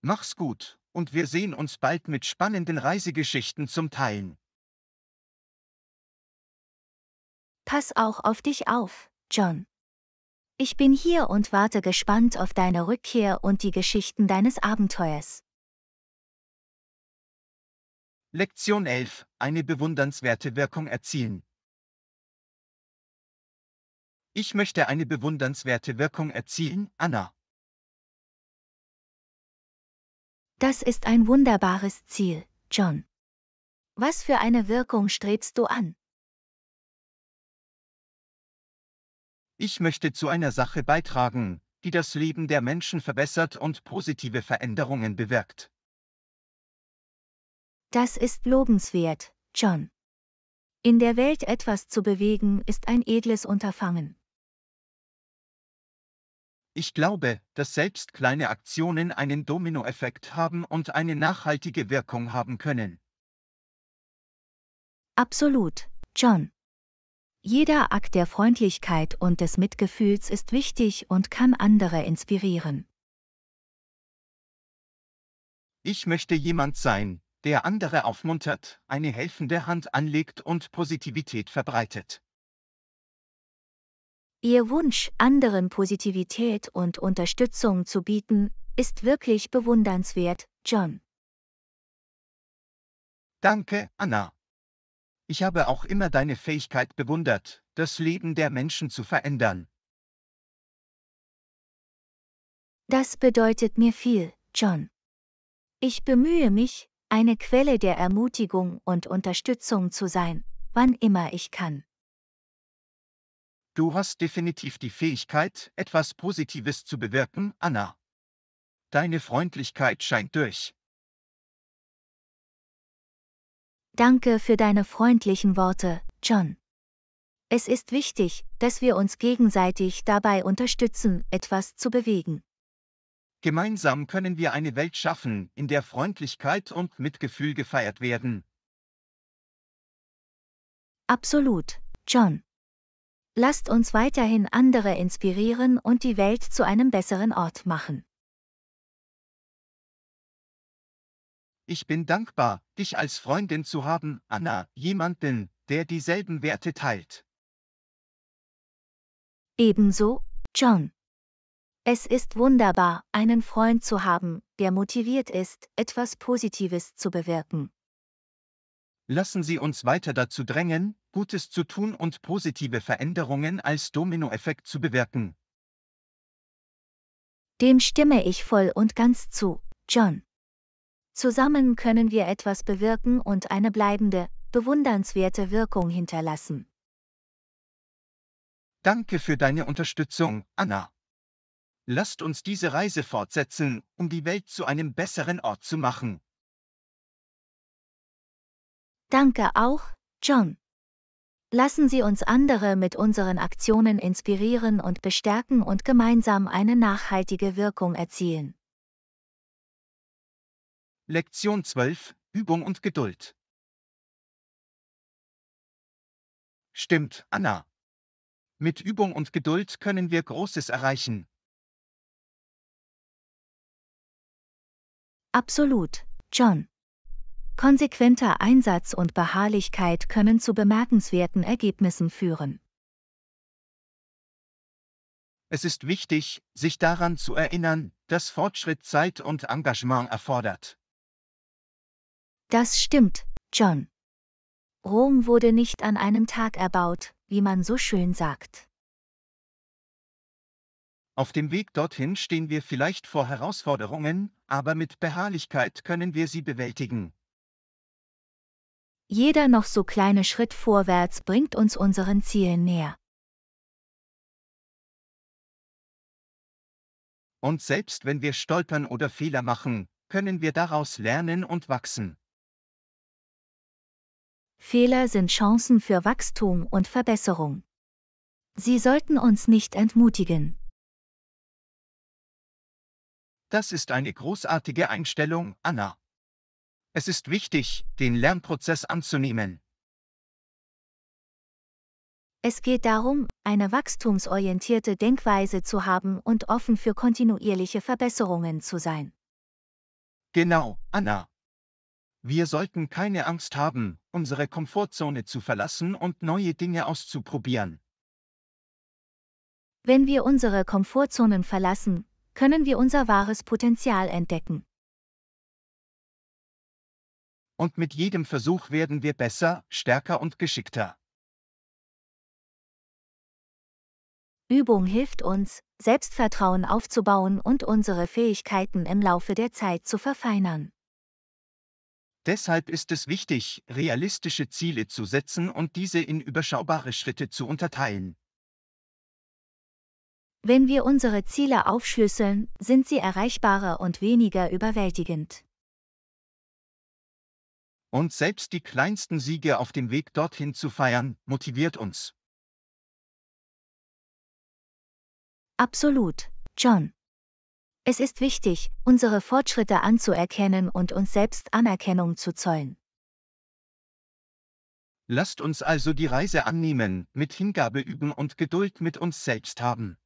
Mach's gut, und wir sehen uns bald mit spannenden Reisegeschichten zum Teilen. Pass auch auf dich auf, John. Ich bin hier und warte gespannt auf deine Rückkehr und die Geschichten deines Abenteuers. Lektion 11. Eine bewundernswerte Wirkung erzielen. Ich möchte eine bewundernswerte Wirkung erzielen, Anna. Das ist ein wunderbares Ziel, John. Was für eine Wirkung strebst du an? Ich möchte zu einer Sache beitragen, die das Leben der Menschen verbessert und positive Veränderungen bewirkt. Das ist lobenswert, John. In der Welt etwas zu bewegen ist ein edles Unterfangen. Ich glaube, dass selbst kleine Aktionen einen Dominoeffekt haben und eine nachhaltige Wirkung haben können. Absolut, John. Jeder Akt der Freundlichkeit und des Mitgefühls ist wichtig und kann andere inspirieren. Ich möchte jemand sein, der andere aufmuntert, eine helfende Hand anlegt und Positivität verbreitet. Ihr Wunsch, anderen Positivität und Unterstützung zu bieten, ist wirklich bewundernswert, John. Danke, Anna. Ich habe auch immer deine Fähigkeit bewundert, das Leben der Menschen zu verändern. Das bedeutet mir viel, John. Ich bemühe mich, eine Quelle der Ermutigung und Unterstützung zu sein, wann immer ich kann. Du hast definitiv die Fähigkeit, etwas Positives zu bewirken, Anna. Deine Freundlichkeit scheint durch. Danke für deine freundlichen Worte, John. Es ist wichtig, dass wir uns gegenseitig dabei unterstützen, etwas zu bewegen. Gemeinsam können wir eine Welt schaffen, in der Freundlichkeit und Mitgefühl gefeiert werden. Absolut, John. Lasst uns weiterhin andere inspirieren und die Welt zu einem besseren Ort machen. Ich bin dankbar, dich als Freundin zu haben, Anna, jemanden, der dieselben Werte teilt. Ebenso, John. Es ist wunderbar, einen Freund zu haben, der motiviert ist, etwas Positives zu bewirken. Lassen Sie uns weiter dazu drängen, Gutes zu tun und positive Veränderungen als Dominoeffekt zu bewirken. Dem stimme ich voll und ganz zu, John. Zusammen können wir etwas bewirken und eine bleibende, bewundernswerte Wirkung hinterlassen. Danke für deine Unterstützung, Anna. Lasst uns diese Reise fortsetzen, um die Welt zu einem besseren Ort zu machen. Danke auch, John. Lassen Sie uns andere mit unseren Aktionen inspirieren und bestärken und gemeinsam eine nachhaltige Wirkung erzielen. Lektion 12 Übung und Geduld. Stimmt, Anna. Mit Übung und Geduld können wir Großes erreichen. Absolut, John. Konsequenter Einsatz und Beharrlichkeit können zu bemerkenswerten Ergebnissen führen. Es ist wichtig, sich daran zu erinnern, dass Fortschritt Zeit und Engagement erfordert. Das stimmt, John. Rom wurde nicht an einem Tag erbaut, wie man so schön sagt. Auf dem Weg dorthin stehen wir vielleicht vor Herausforderungen, aber mit Beharrlichkeit können wir sie bewältigen. Jeder noch so kleine Schritt vorwärts bringt uns unseren Zielen näher. Und selbst wenn wir stolpern oder Fehler machen, können wir daraus lernen und wachsen. Fehler sind Chancen für Wachstum und Verbesserung. Sie sollten uns nicht entmutigen. Das ist eine großartige Einstellung, Anna. Es ist wichtig, den Lernprozess anzunehmen. Es geht darum, eine wachstumsorientierte Denkweise zu haben und offen für kontinuierliche Verbesserungen zu sein. Genau, Anna. Wir sollten keine Angst haben, unsere Komfortzone zu verlassen und neue Dinge auszuprobieren. Wenn wir unsere Komfortzonen verlassen, können wir unser wahres Potenzial entdecken. Und mit jedem Versuch werden wir besser, stärker und geschickter. Übung hilft uns, Selbstvertrauen aufzubauen und unsere Fähigkeiten im Laufe der Zeit zu verfeinern. Deshalb ist es wichtig, realistische Ziele zu setzen und diese in überschaubare Schritte zu unterteilen. Wenn wir unsere Ziele aufschlüsseln, sind sie erreichbarer und weniger überwältigend. Und selbst die kleinsten Siege auf dem Weg dorthin zu feiern, motiviert uns. Absolut, John. Es ist wichtig, unsere Fortschritte anzuerkennen und uns selbst Anerkennung zu zollen. Lasst uns also die Reise annehmen, mit Hingabe üben und Geduld mit uns selbst haben.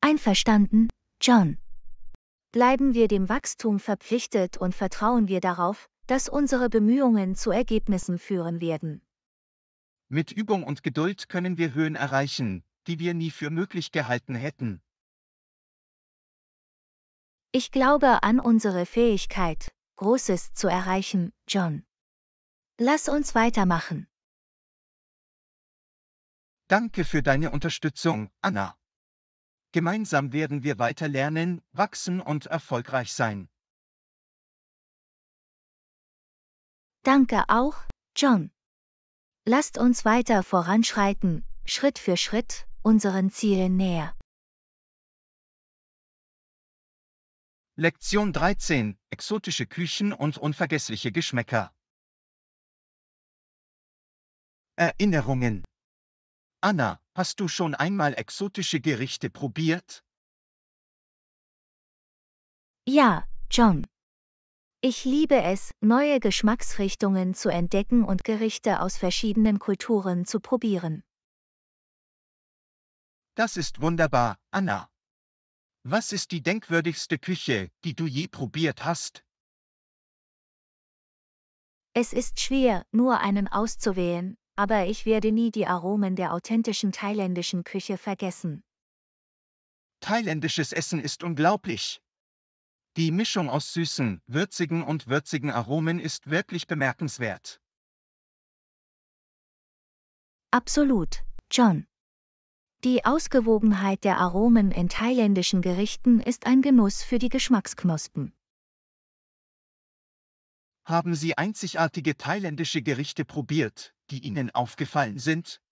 Einverstanden, John. Bleiben wir dem Wachstum verpflichtet und vertrauen wir darauf, dass unsere Bemühungen zu Ergebnissen führen werden. Mit Übung und Geduld können wir Höhen erreichen, die wir nie für möglich gehalten hätten. Ich glaube an unsere Fähigkeit, Großes zu erreichen, John. Lass uns weitermachen. Danke für deine Unterstützung, Anna. Gemeinsam werden wir weiter lernen, wachsen und erfolgreich sein. Danke auch, John. Lasst uns weiter voranschreiten, Schritt für Schritt, unseren Zielen näher. Lektion 13 Exotische Küchen und unvergessliche Geschmäcker Erinnerungen Anna, hast du schon einmal exotische Gerichte probiert? Ja, John. Ich liebe es, neue Geschmacksrichtungen zu entdecken und Gerichte aus verschiedenen Kulturen zu probieren. Das ist wunderbar, Anna. Was ist die denkwürdigste Küche, die du je probiert hast? Es ist schwer, nur einen auszuwählen, aber ich werde nie die Aromen der authentischen thailändischen Küche vergessen. Thailändisches Essen ist unglaublich. Die Mischung aus süßen, würzigen und würzigen Aromen ist wirklich bemerkenswert. Absolut, John. Die Ausgewogenheit der Aromen in thailändischen Gerichten ist ein Genuss für die Geschmacksknospen. Haben Sie einzigartige thailändische Gerichte probiert, die Ihnen aufgefallen sind?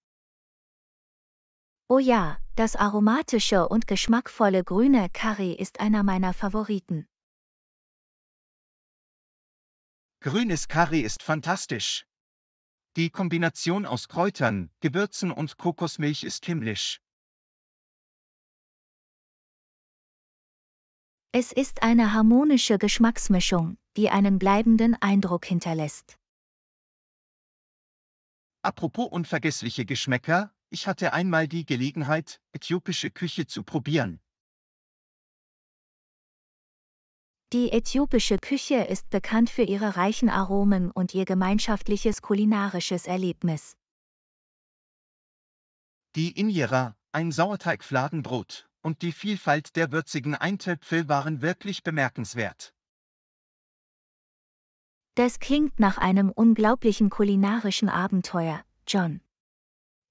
Oh ja, das aromatische und geschmackvolle grüne Curry ist einer meiner Favoriten. Grünes Curry ist fantastisch. Die Kombination aus Kräutern, Gewürzen und Kokosmilch ist himmlisch. Es ist eine harmonische Geschmacksmischung, die einen bleibenden Eindruck hinterlässt. Apropos unvergessliche Geschmäcker, ich hatte einmal die Gelegenheit, äthiopische Küche zu probieren. Die äthiopische Küche ist bekannt für ihre reichen Aromen und ihr gemeinschaftliches kulinarisches Erlebnis. Die Injera, ein Sauerteigfladenbrot, und die Vielfalt der würzigen Eintöpfe waren wirklich bemerkenswert. Das klingt nach einem unglaublichen kulinarischen Abenteuer, John.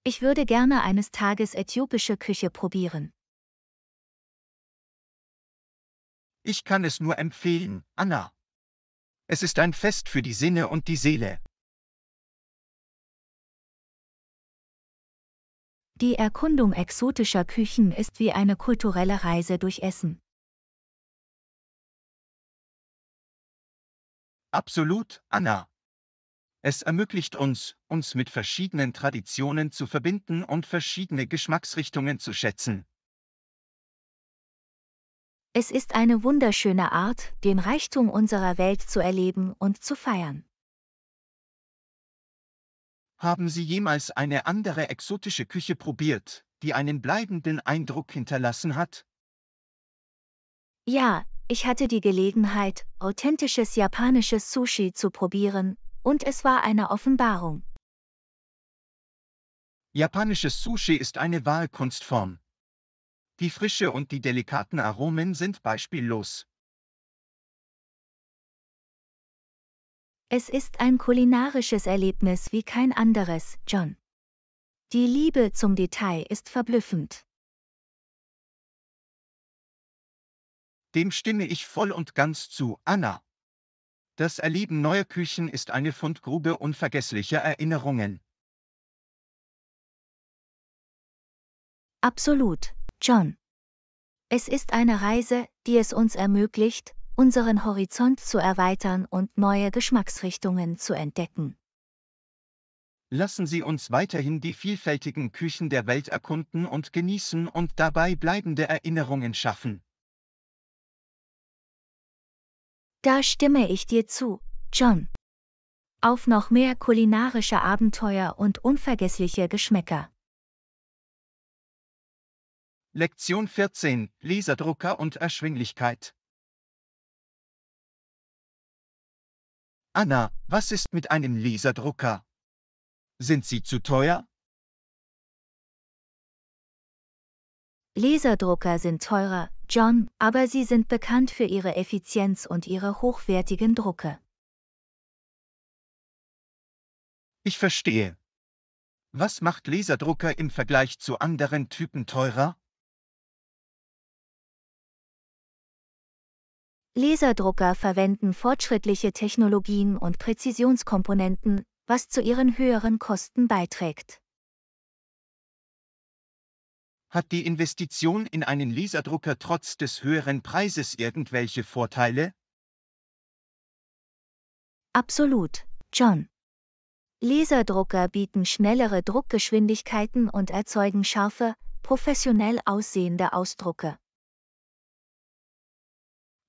Ich würde gerne eines Tages äthiopische Küche probieren. Ich kann es nur empfehlen, Anna. Es ist ein Fest für die Sinne und die Seele. Die Erkundung exotischer Küchen ist wie eine kulturelle Reise durch Essen. Absolut, Anna. Es ermöglicht uns, uns mit verschiedenen Traditionen zu verbinden und verschiedene Geschmacksrichtungen zu schätzen. Es ist eine wunderschöne Art, den Reichtum unserer Welt zu erleben und zu feiern. Haben Sie jemals eine andere exotische Küche probiert, die einen bleibenden Eindruck hinterlassen hat? Ja, ich hatte die Gelegenheit, authentisches japanisches Sushi zu probieren, und es war eine Offenbarung. Japanisches Sushi ist eine Wahlkunstform, die Frische und die delikaten Aromen sind beispiellos. Es ist ein kulinarisches Erlebnis wie kein anderes, John. Die Liebe zum Detail ist verblüffend. Dem stimme ich voll und ganz zu, Anna. Das Erleben neuer Küchen ist eine Fundgrube unvergesslicher Erinnerungen. Absolut, John. Es ist eine Reise, die es uns ermöglicht, unseren Horizont zu erweitern und neue Geschmacksrichtungen zu entdecken. Lassen Sie uns weiterhin die vielfältigen Küchen der Welt erkunden und genießen und dabei bleibende Erinnerungen schaffen. Da stimme ich dir zu, John. Auf noch mehr kulinarische Abenteuer und unvergessliche Geschmäcker. Lektion 14 Laserdrucker und Erschwinglichkeit Anna, was ist mit einem Laserdrucker? Sind sie zu teuer? Laserdrucker sind teurer, John, aber sie sind bekannt für ihre Effizienz und ihre hochwertigen Drucke. Ich verstehe. Was macht Laserdrucker im Vergleich zu anderen Typen teurer? Laserdrucker verwenden fortschrittliche Technologien und Präzisionskomponenten, was zu ihren höheren Kosten beiträgt. Hat die Investition in einen Laserdrucker trotz des höheren Preises irgendwelche Vorteile? Absolut, John. Laserdrucker bieten schnellere Druckgeschwindigkeiten und erzeugen scharfe, professionell aussehende Ausdrucke.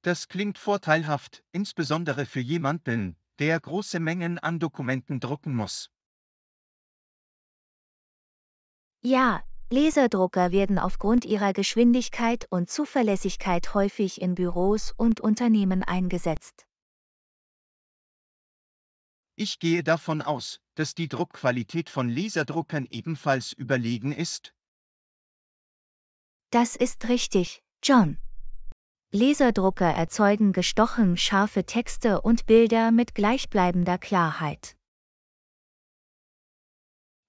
Das klingt vorteilhaft, insbesondere für jemanden, der große Mengen an Dokumenten drucken muss. Ja, Laserdrucker werden aufgrund ihrer Geschwindigkeit und Zuverlässigkeit häufig in Büros und Unternehmen eingesetzt. Ich gehe davon aus, dass die Druckqualität von Laserdruckern ebenfalls überlegen ist. Das ist richtig, John. Laserdrucker erzeugen gestochen scharfe Texte und Bilder mit gleichbleibender Klarheit.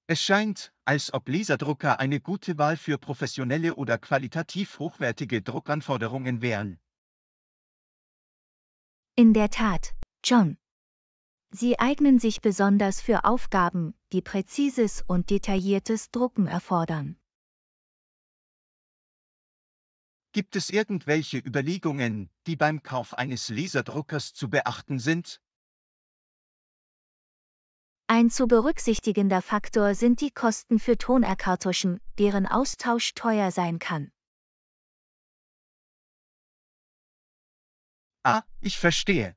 Es scheint, als ob Laserdrucker eine gute Wahl für professionelle oder qualitativ hochwertige Druckanforderungen wären. In der Tat, John. Sie eignen sich besonders für Aufgaben, die präzises und detailliertes Drucken erfordern. Gibt es irgendwelche Überlegungen, die beim Kauf eines Laserdruckers zu beachten sind? Ein zu berücksichtigender Faktor sind die Kosten für Tonerkartuschen, deren Austausch teuer sein kann. Ah, ich verstehe.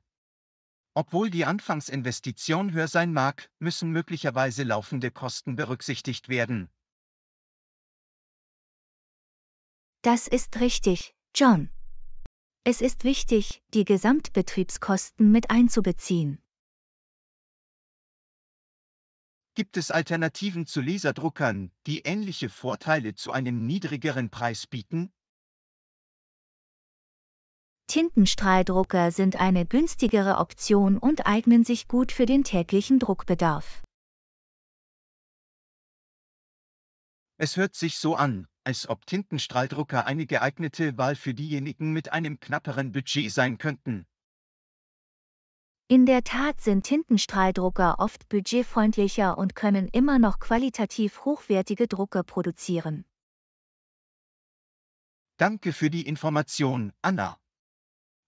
Obwohl die Anfangsinvestition höher sein mag, müssen möglicherweise laufende Kosten berücksichtigt werden, Das ist richtig, John. Es ist wichtig, die Gesamtbetriebskosten mit einzubeziehen. Gibt es Alternativen zu Laserdruckern, die ähnliche Vorteile zu einem niedrigeren Preis bieten? Tintenstrahldrucker sind eine günstigere Option und eignen sich gut für den täglichen Druckbedarf. Es hört sich so an, als ob Tintenstrahldrucker eine geeignete Wahl für diejenigen mit einem knapperen Budget sein könnten. In der Tat sind Tintenstrahldrucker oft budgetfreundlicher und können immer noch qualitativ hochwertige Drucke produzieren. Danke für die Information, Anna.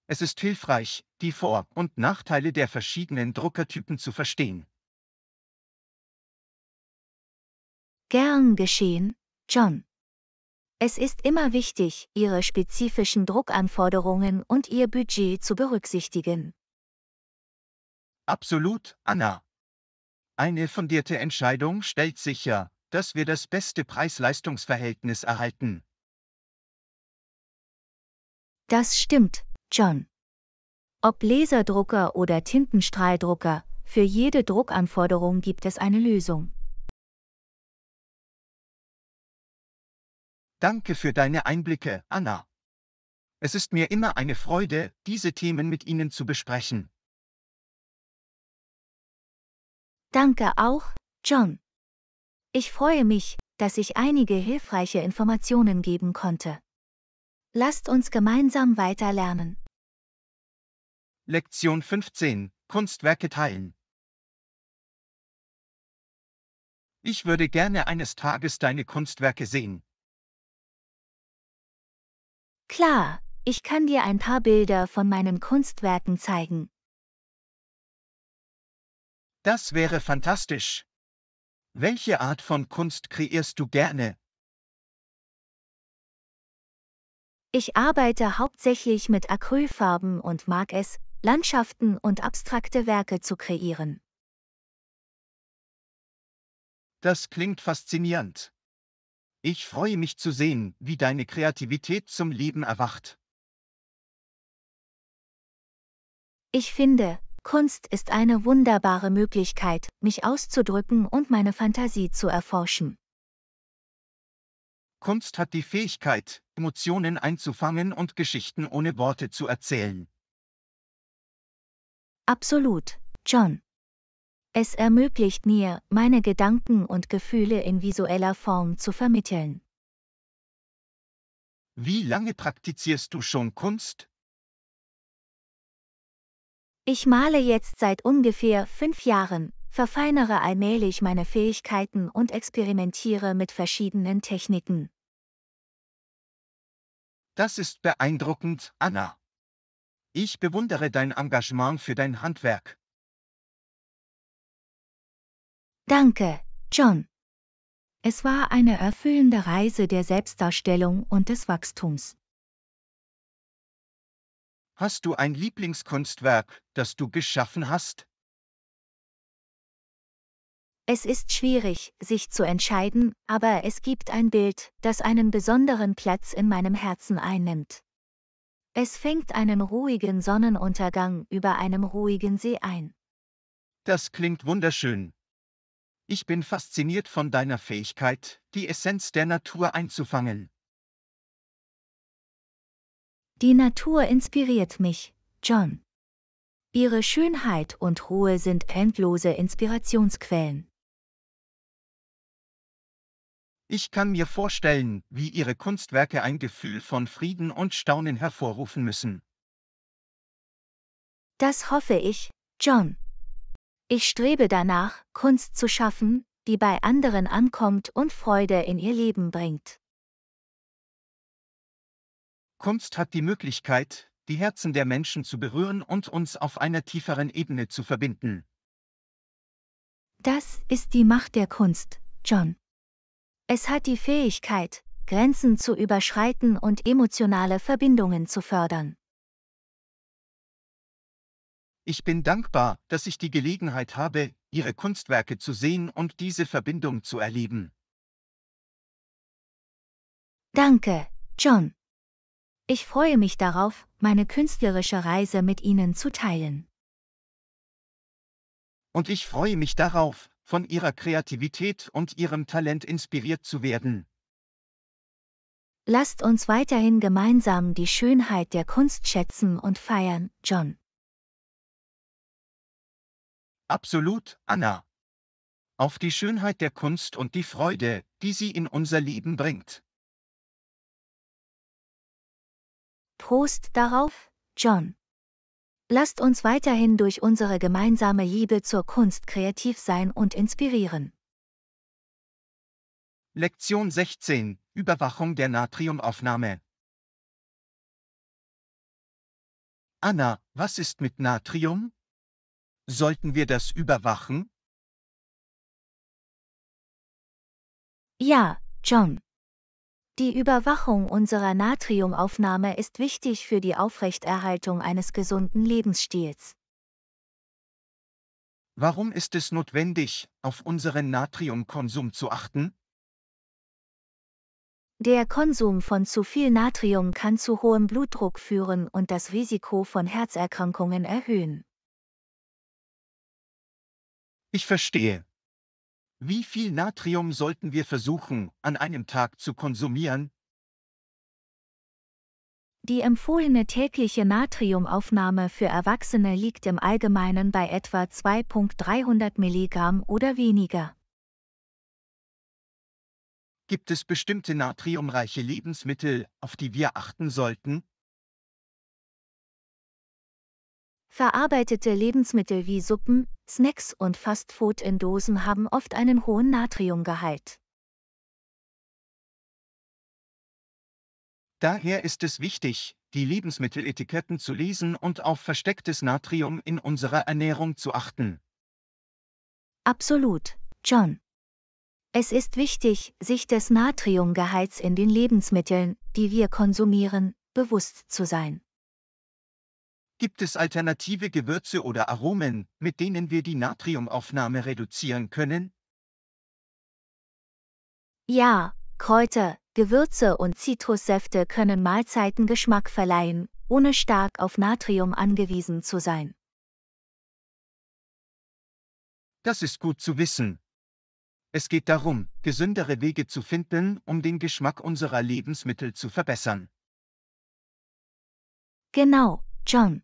Es ist hilfreich, die Vor- und Nachteile der verschiedenen Druckertypen zu verstehen. Gern geschehen, John. Es ist immer wichtig, Ihre spezifischen Druckanforderungen und Ihr Budget zu berücksichtigen. Absolut, Anna. Eine fundierte Entscheidung stellt sicher, dass wir das beste Preis-Leistungs-Verhältnis erhalten. Das stimmt, John. Ob Laserdrucker oder Tintenstrahldrucker, für jede Druckanforderung gibt es eine Lösung. Danke für deine Einblicke, Anna. Es ist mir immer eine Freude, diese Themen mit Ihnen zu besprechen. Danke auch, John. Ich freue mich, dass ich einige hilfreiche Informationen geben konnte. Lasst uns gemeinsam weiter lernen. Lektion 15. Kunstwerke teilen. Ich würde gerne eines Tages deine Kunstwerke sehen. Klar, ich kann dir ein paar Bilder von meinen Kunstwerken zeigen. Das wäre fantastisch. Welche Art von Kunst kreierst du gerne? Ich arbeite hauptsächlich mit Acrylfarben und mag es, Landschaften und abstrakte Werke zu kreieren. Das klingt faszinierend. Ich freue mich zu sehen, wie deine Kreativität zum Leben erwacht. Ich finde, Kunst ist eine wunderbare Möglichkeit, mich auszudrücken und meine Fantasie zu erforschen. Kunst hat die Fähigkeit, Emotionen einzufangen und Geschichten ohne Worte zu erzählen. Absolut, John. Es ermöglicht mir, meine Gedanken und Gefühle in visueller Form zu vermitteln. Wie lange praktizierst du schon Kunst? Ich male jetzt seit ungefähr fünf Jahren, verfeinere allmählich meine Fähigkeiten und experimentiere mit verschiedenen Techniken. Das ist beeindruckend, Anna. Ich bewundere dein Engagement für dein Handwerk. Danke, John. Es war eine erfüllende Reise der Selbstdarstellung und des Wachstums. Hast du ein Lieblingskunstwerk, das du geschaffen hast? Es ist schwierig, sich zu entscheiden, aber es gibt ein Bild, das einen besonderen Platz in meinem Herzen einnimmt. Es fängt einen ruhigen Sonnenuntergang über einem ruhigen See ein. Das klingt wunderschön. Ich bin fasziniert von deiner Fähigkeit, die Essenz der Natur einzufangen. Die Natur inspiriert mich, John. Ihre Schönheit und Ruhe sind endlose Inspirationsquellen. Ich kann mir vorstellen, wie Ihre Kunstwerke ein Gefühl von Frieden und Staunen hervorrufen müssen. Das hoffe ich, John. Ich strebe danach, Kunst zu schaffen, die bei anderen ankommt und Freude in ihr Leben bringt. Kunst hat die Möglichkeit, die Herzen der Menschen zu berühren und uns auf einer tieferen Ebene zu verbinden. Das ist die Macht der Kunst, John. Es hat die Fähigkeit, Grenzen zu überschreiten und emotionale Verbindungen zu fördern. Ich bin dankbar, dass ich die Gelegenheit habe, ihre Kunstwerke zu sehen und diese Verbindung zu erleben. Danke, John. Ich freue mich darauf, meine künstlerische Reise mit Ihnen zu teilen. Und ich freue mich darauf, von Ihrer Kreativität und Ihrem Talent inspiriert zu werden. Lasst uns weiterhin gemeinsam die Schönheit der Kunst schätzen und feiern, John. Absolut, Anna. Auf die Schönheit der Kunst und die Freude, die sie in unser Leben bringt. Prost darauf, John. Lasst uns weiterhin durch unsere gemeinsame Liebe zur Kunst kreativ sein und inspirieren. Lektion 16 Überwachung der Natriumaufnahme Anna, was ist mit Natrium? Sollten wir das überwachen? Ja, John. Die Überwachung unserer Natriumaufnahme ist wichtig für die Aufrechterhaltung eines gesunden Lebensstils. Warum ist es notwendig, auf unseren Natriumkonsum zu achten? Der Konsum von zu viel Natrium kann zu hohem Blutdruck führen und das Risiko von Herzerkrankungen erhöhen. Ich verstehe. Wie viel Natrium sollten wir versuchen, an einem Tag zu konsumieren? Die empfohlene tägliche Natriumaufnahme für Erwachsene liegt im Allgemeinen bei etwa 2.300 Milligramm oder weniger. Gibt es bestimmte natriumreiche Lebensmittel, auf die wir achten sollten? Verarbeitete Lebensmittel wie Suppen, Snacks und Fastfood in Dosen haben oft einen hohen Natriumgehalt. Daher ist es wichtig, die Lebensmitteletiketten zu lesen und auf verstecktes Natrium in unserer Ernährung zu achten. Absolut, John. Es ist wichtig, sich des Natriumgehalts in den Lebensmitteln, die wir konsumieren, bewusst zu sein. Gibt es alternative Gewürze oder Aromen, mit denen wir die Natriumaufnahme reduzieren können? Ja, Kräuter, Gewürze und Zitrussäfte können Mahlzeiten Geschmack verleihen, ohne stark auf Natrium angewiesen zu sein. Das ist gut zu wissen. Es geht darum, gesündere Wege zu finden, um den Geschmack unserer Lebensmittel zu verbessern. Genau, John.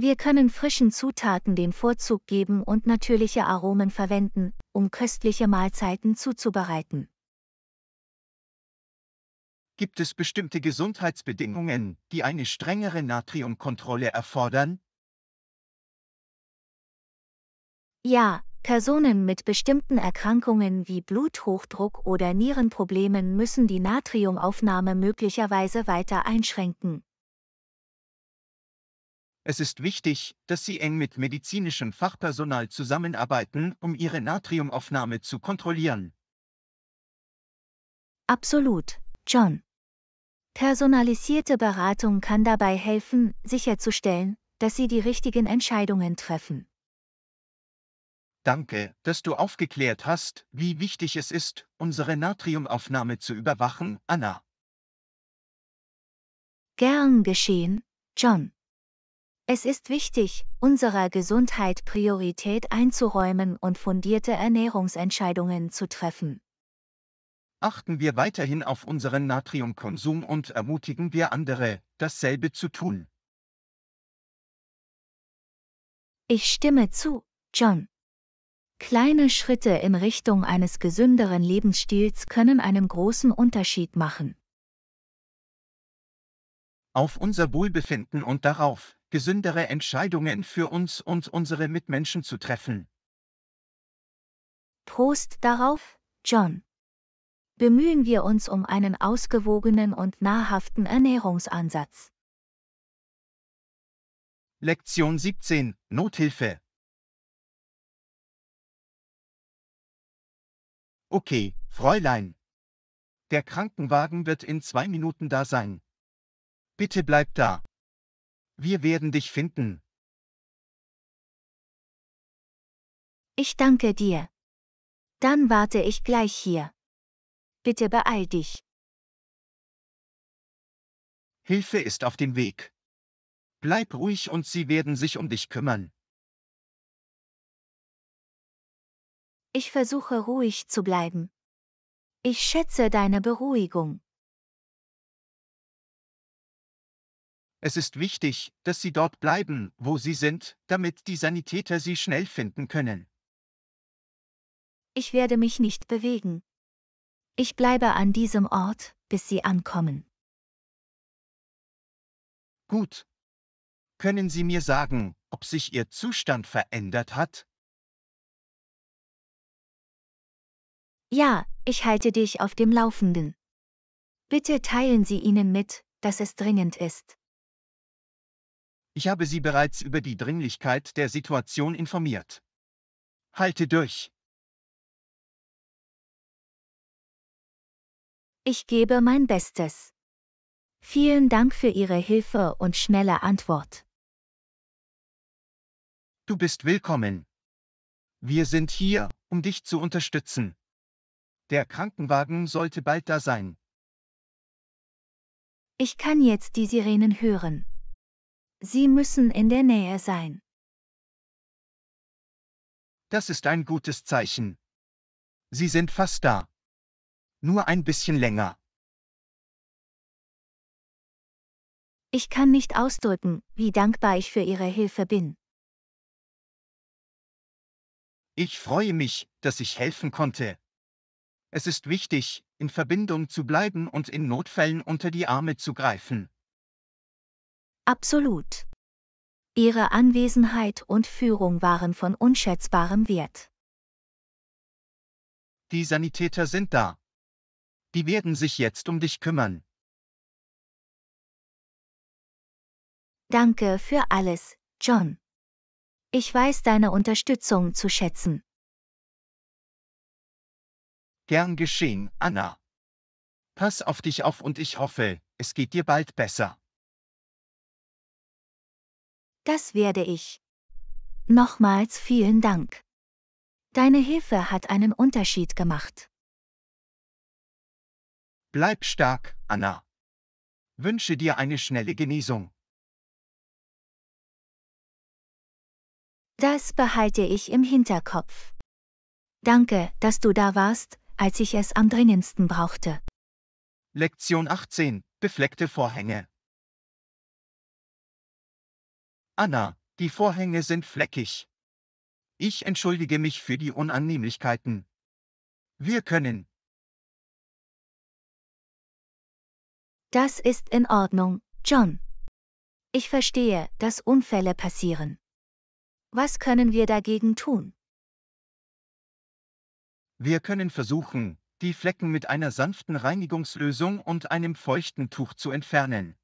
Wir können frischen Zutaten den Vorzug geben und natürliche Aromen verwenden, um köstliche Mahlzeiten zuzubereiten. Gibt es bestimmte Gesundheitsbedingungen, die eine strengere Natriumkontrolle erfordern? Ja, Personen mit bestimmten Erkrankungen wie Bluthochdruck oder Nierenproblemen müssen die Natriumaufnahme möglicherweise weiter einschränken. Es ist wichtig, dass Sie eng mit medizinischem Fachpersonal zusammenarbeiten, um Ihre Natriumaufnahme zu kontrollieren. Absolut, John. Personalisierte Beratung kann dabei helfen, sicherzustellen, dass Sie die richtigen Entscheidungen treffen. Danke, dass du aufgeklärt hast, wie wichtig es ist, unsere Natriumaufnahme zu überwachen, Anna. Gern geschehen, John. Es ist wichtig, unserer Gesundheit Priorität einzuräumen und fundierte Ernährungsentscheidungen zu treffen. Achten wir weiterhin auf unseren Natriumkonsum und ermutigen wir andere, dasselbe zu tun. Ich stimme zu, John. Kleine Schritte in Richtung eines gesünderen Lebensstils können einen großen Unterschied machen. Auf unser Wohlbefinden und darauf, gesündere Entscheidungen für uns und unsere Mitmenschen zu treffen. Prost darauf, John. Bemühen wir uns um einen ausgewogenen und nahrhaften Ernährungsansatz. Lektion 17 Nothilfe Okay, Fräulein. Der Krankenwagen wird in zwei Minuten da sein. Bitte bleib da. Wir werden dich finden. Ich danke dir. Dann warte ich gleich hier. Bitte beeil dich. Hilfe ist auf dem Weg. Bleib ruhig und sie werden sich um dich kümmern. Ich versuche ruhig zu bleiben. Ich schätze deine Beruhigung. Es ist wichtig, dass Sie dort bleiben, wo Sie sind, damit die Sanitäter Sie schnell finden können. Ich werde mich nicht bewegen. Ich bleibe an diesem Ort, bis Sie ankommen. Gut. Können Sie mir sagen, ob sich Ihr Zustand verändert hat? Ja, ich halte dich auf dem Laufenden. Bitte teilen Sie ihnen mit, dass es dringend ist. Ich habe Sie bereits über die Dringlichkeit der Situation informiert. Halte durch. Ich gebe mein Bestes. Vielen Dank für Ihre Hilfe und schnelle Antwort. Du bist willkommen. Wir sind hier, um dich zu unterstützen. Der Krankenwagen sollte bald da sein. Ich kann jetzt die Sirenen hören. Sie müssen in der Nähe sein. Das ist ein gutes Zeichen. Sie sind fast da. Nur ein bisschen länger. Ich kann nicht ausdrücken, wie dankbar ich für Ihre Hilfe bin. Ich freue mich, dass ich helfen konnte. Es ist wichtig, in Verbindung zu bleiben und in Notfällen unter die Arme zu greifen. Absolut. Ihre Anwesenheit und Führung waren von unschätzbarem Wert. Die Sanitäter sind da. Die werden sich jetzt um dich kümmern. Danke für alles, John. Ich weiß deine Unterstützung zu schätzen. Gern geschehen, Anna. Pass auf dich auf und ich hoffe, es geht dir bald besser. Das werde ich. Nochmals vielen Dank. Deine Hilfe hat einen Unterschied gemacht. Bleib stark, Anna. Wünsche dir eine schnelle Genesung. Das behalte ich im Hinterkopf. Danke, dass du da warst, als ich es am dringendsten brauchte. Lektion 18 Befleckte Vorhänge Anna, die Vorhänge sind fleckig. Ich entschuldige mich für die Unannehmlichkeiten. Wir können. Das ist in Ordnung, John. Ich verstehe, dass Unfälle passieren. Was können wir dagegen tun? Wir können versuchen, die Flecken mit einer sanften Reinigungslösung und einem feuchten Tuch zu entfernen.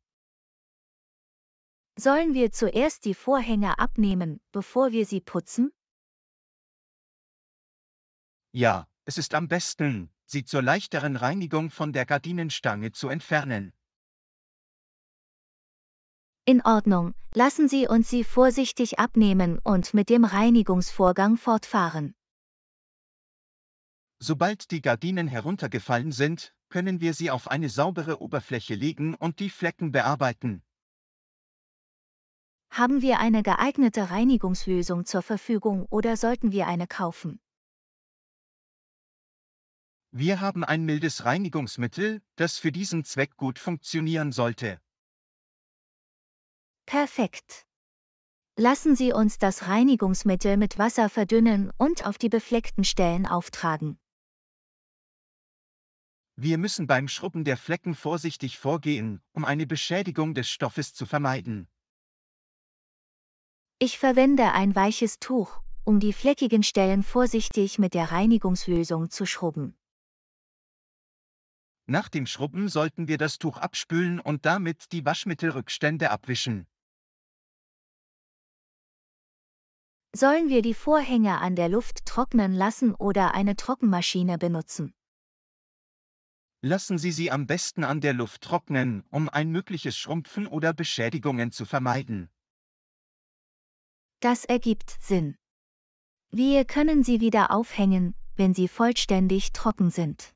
Sollen wir zuerst die Vorhänge abnehmen, bevor wir sie putzen? Ja, es ist am besten, sie zur leichteren Reinigung von der Gardinenstange zu entfernen. In Ordnung, lassen Sie uns sie vorsichtig abnehmen und mit dem Reinigungsvorgang fortfahren. Sobald die Gardinen heruntergefallen sind, können wir sie auf eine saubere Oberfläche legen und die Flecken bearbeiten. Haben wir eine geeignete Reinigungslösung zur Verfügung oder sollten wir eine kaufen? Wir haben ein mildes Reinigungsmittel, das für diesen Zweck gut funktionieren sollte. Perfekt. Lassen Sie uns das Reinigungsmittel mit Wasser verdünnen und auf die befleckten Stellen auftragen. Wir müssen beim Schrubben der Flecken vorsichtig vorgehen, um eine Beschädigung des Stoffes zu vermeiden. Ich verwende ein weiches Tuch, um die fleckigen Stellen vorsichtig mit der Reinigungslösung zu schrubben. Nach dem Schrubben sollten wir das Tuch abspülen und damit die Waschmittelrückstände abwischen. Sollen wir die Vorhänge an der Luft trocknen lassen oder eine Trockenmaschine benutzen? Lassen Sie sie am besten an der Luft trocknen, um ein mögliches Schrumpfen oder Beschädigungen zu vermeiden. Das ergibt Sinn. Wir können sie wieder aufhängen, wenn sie vollständig trocken sind.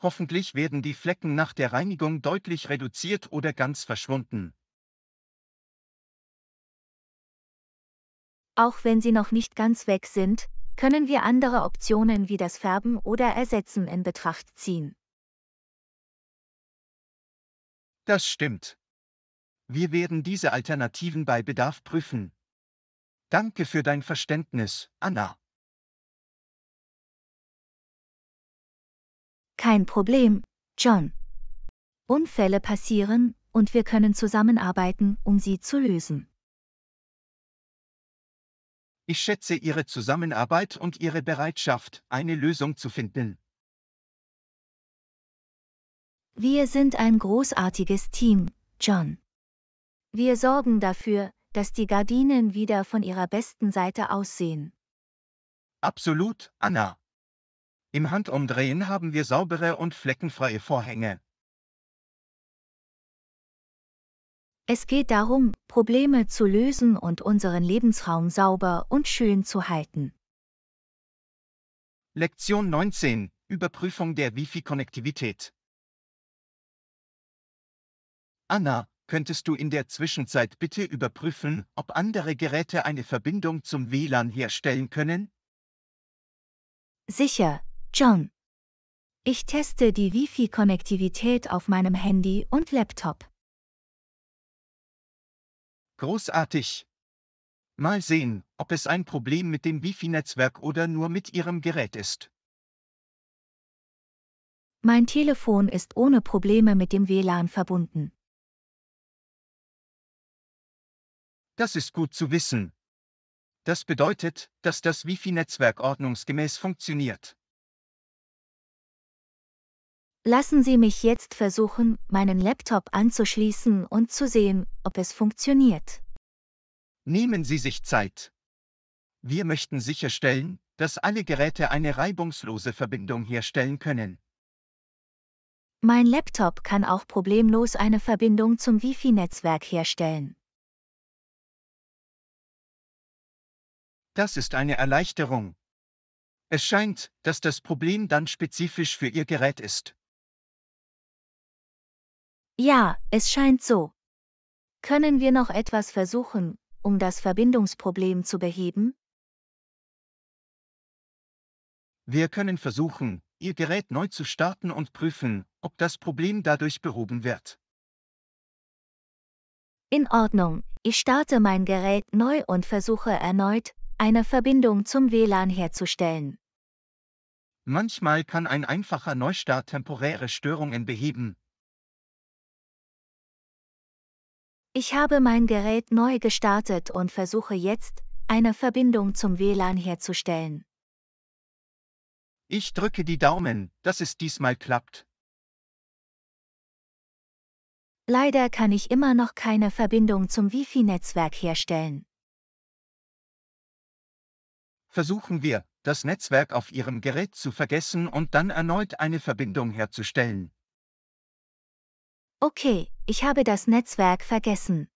Hoffentlich werden die Flecken nach der Reinigung deutlich reduziert oder ganz verschwunden. Auch wenn sie noch nicht ganz weg sind, können wir andere Optionen wie das Färben oder Ersetzen in Betracht ziehen. Das stimmt. Wir werden diese Alternativen bei Bedarf prüfen. Danke für dein Verständnis, Anna. Kein Problem, John. Unfälle passieren, und wir können zusammenarbeiten, um sie zu lösen. Ich schätze Ihre Zusammenarbeit und Ihre Bereitschaft, eine Lösung zu finden. Wir sind ein großartiges Team, John. Wir sorgen dafür, dass die Gardinen wieder von ihrer besten Seite aussehen. Absolut, Anna. Im Handumdrehen haben wir saubere und fleckenfreie Vorhänge. Es geht darum, Probleme zu lösen und unseren Lebensraum sauber und schön zu halten. Lektion 19 Überprüfung der Wi-Fi-Konnektivität Anna, Könntest du in der Zwischenzeit bitte überprüfen, ob andere Geräte eine Verbindung zum WLAN herstellen können? Sicher, John. Ich teste die Wi-Fi-Konnektivität auf meinem Handy und Laptop. Großartig. Mal sehen, ob es ein Problem mit dem Wi-Fi-Netzwerk oder nur mit Ihrem Gerät ist. Mein Telefon ist ohne Probleme mit dem WLAN verbunden. Das ist gut zu wissen. Das bedeutet, dass das Wi-Fi-Netzwerk ordnungsgemäß funktioniert. Lassen Sie mich jetzt versuchen, meinen Laptop anzuschließen und zu sehen, ob es funktioniert. Nehmen Sie sich Zeit. Wir möchten sicherstellen, dass alle Geräte eine reibungslose Verbindung herstellen können. Mein Laptop kann auch problemlos eine Verbindung zum Wi-Fi-Netzwerk herstellen. Das ist eine Erleichterung. Es scheint, dass das Problem dann spezifisch für Ihr Gerät ist. Ja, es scheint so. Können wir noch etwas versuchen, um das Verbindungsproblem zu beheben? Wir können versuchen, Ihr Gerät neu zu starten und prüfen, ob das Problem dadurch behoben wird. In Ordnung, ich starte mein Gerät neu und versuche erneut, eine Verbindung zum WLAN herzustellen. Manchmal kann ein einfacher Neustart temporäre Störungen beheben. Ich habe mein Gerät neu gestartet und versuche jetzt, eine Verbindung zum WLAN herzustellen. Ich drücke die Daumen, dass es diesmal klappt. Leider kann ich immer noch keine Verbindung zum Wi-Fi-Netzwerk herstellen versuchen wir, das Netzwerk auf Ihrem Gerät zu vergessen und dann erneut eine Verbindung herzustellen. Okay, ich habe das Netzwerk vergessen.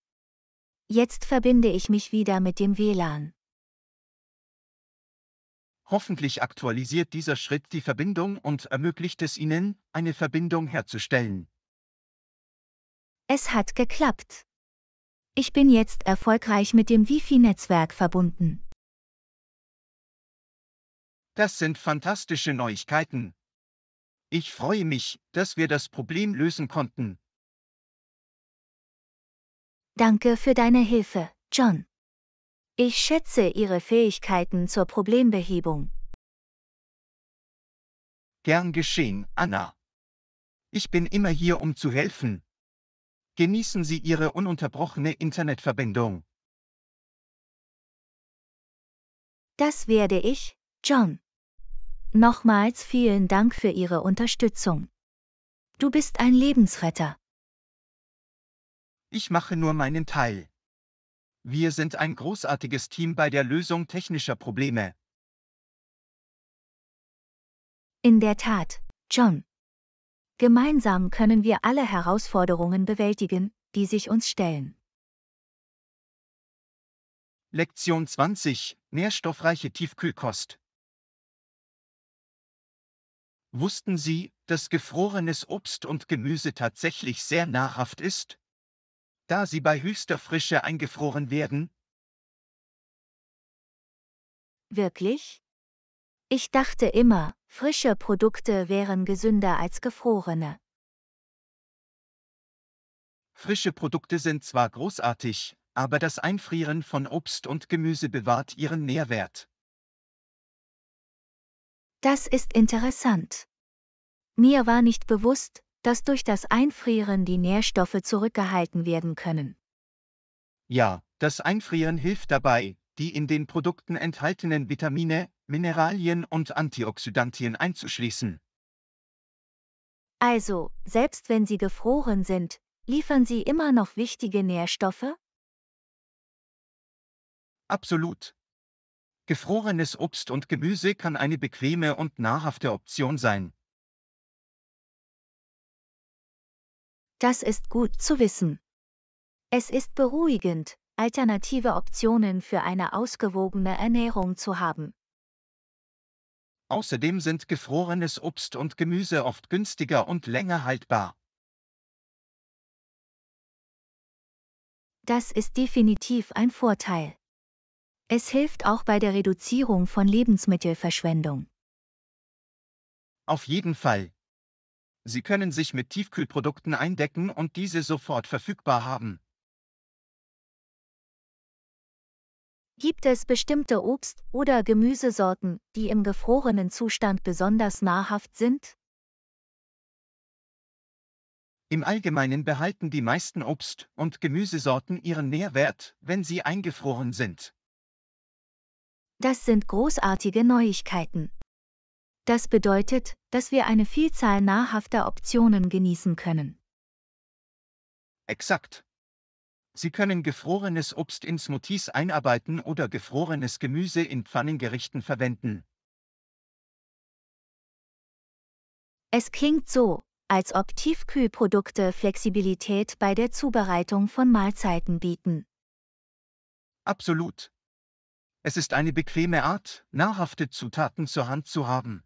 Jetzt verbinde ich mich wieder mit dem WLAN. Hoffentlich aktualisiert dieser Schritt die Verbindung und ermöglicht es Ihnen, eine Verbindung herzustellen. Es hat geklappt. Ich bin jetzt erfolgreich mit dem Wi-Fi-Netzwerk verbunden. Das sind fantastische Neuigkeiten. Ich freue mich, dass wir das Problem lösen konnten. Danke für deine Hilfe, John. Ich schätze Ihre Fähigkeiten zur Problembehebung. Gern geschehen, Anna. Ich bin immer hier, um zu helfen. Genießen Sie Ihre ununterbrochene Internetverbindung. Das werde ich, John. Nochmals vielen Dank für Ihre Unterstützung. Du bist ein Lebensretter. Ich mache nur meinen Teil. Wir sind ein großartiges Team bei der Lösung technischer Probleme. In der Tat, John. Gemeinsam können wir alle Herausforderungen bewältigen, die sich uns stellen. Lektion 20 Nährstoffreiche Tiefkühlkost Wussten Sie, dass gefrorenes Obst und Gemüse tatsächlich sehr nahrhaft ist? Da sie bei höchster Frische eingefroren werden? Wirklich? Ich dachte immer, frische Produkte wären gesünder als gefrorene. Frische Produkte sind zwar großartig, aber das Einfrieren von Obst und Gemüse bewahrt ihren Nährwert. Das ist interessant. Mir war nicht bewusst, dass durch das Einfrieren die Nährstoffe zurückgehalten werden können. Ja, das Einfrieren hilft dabei, die in den Produkten enthaltenen Vitamine, Mineralien und Antioxidantien einzuschließen. Also, selbst wenn sie gefroren sind, liefern sie immer noch wichtige Nährstoffe? Absolut. Gefrorenes Obst und Gemüse kann eine bequeme und nahrhafte Option sein. Das ist gut zu wissen. Es ist beruhigend, alternative Optionen für eine ausgewogene Ernährung zu haben. Außerdem sind gefrorenes Obst und Gemüse oft günstiger und länger haltbar. Das ist definitiv ein Vorteil. Es hilft auch bei der Reduzierung von Lebensmittelverschwendung. Auf jeden Fall. Sie können sich mit Tiefkühlprodukten eindecken und diese sofort verfügbar haben. Gibt es bestimmte Obst- oder Gemüsesorten, die im gefrorenen Zustand besonders nahrhaft sind? Im Allgemeinen behalten die meisten Obst- und Gemüsesorten ihren Nährwert, wenn sie eingefroren sind. Das sind großartige Neuigkeiten. Das bedeutet, dass wir eine Vielzahl nahrhafter Optionen genießen können. Exakt. Sie können gefrorenes Obst in Smoothies einarbeiten oder gefrorenes Gemüse in Pfannengerichten verwenden. Es klingt so, als ob Tiefkühlprodukte Flexibilität bei der Zubereitung von Mahlzeiten bieten. Absolut. Es ist eine bequeme Art, nahrhafte Zutaten zur Hand zu haben.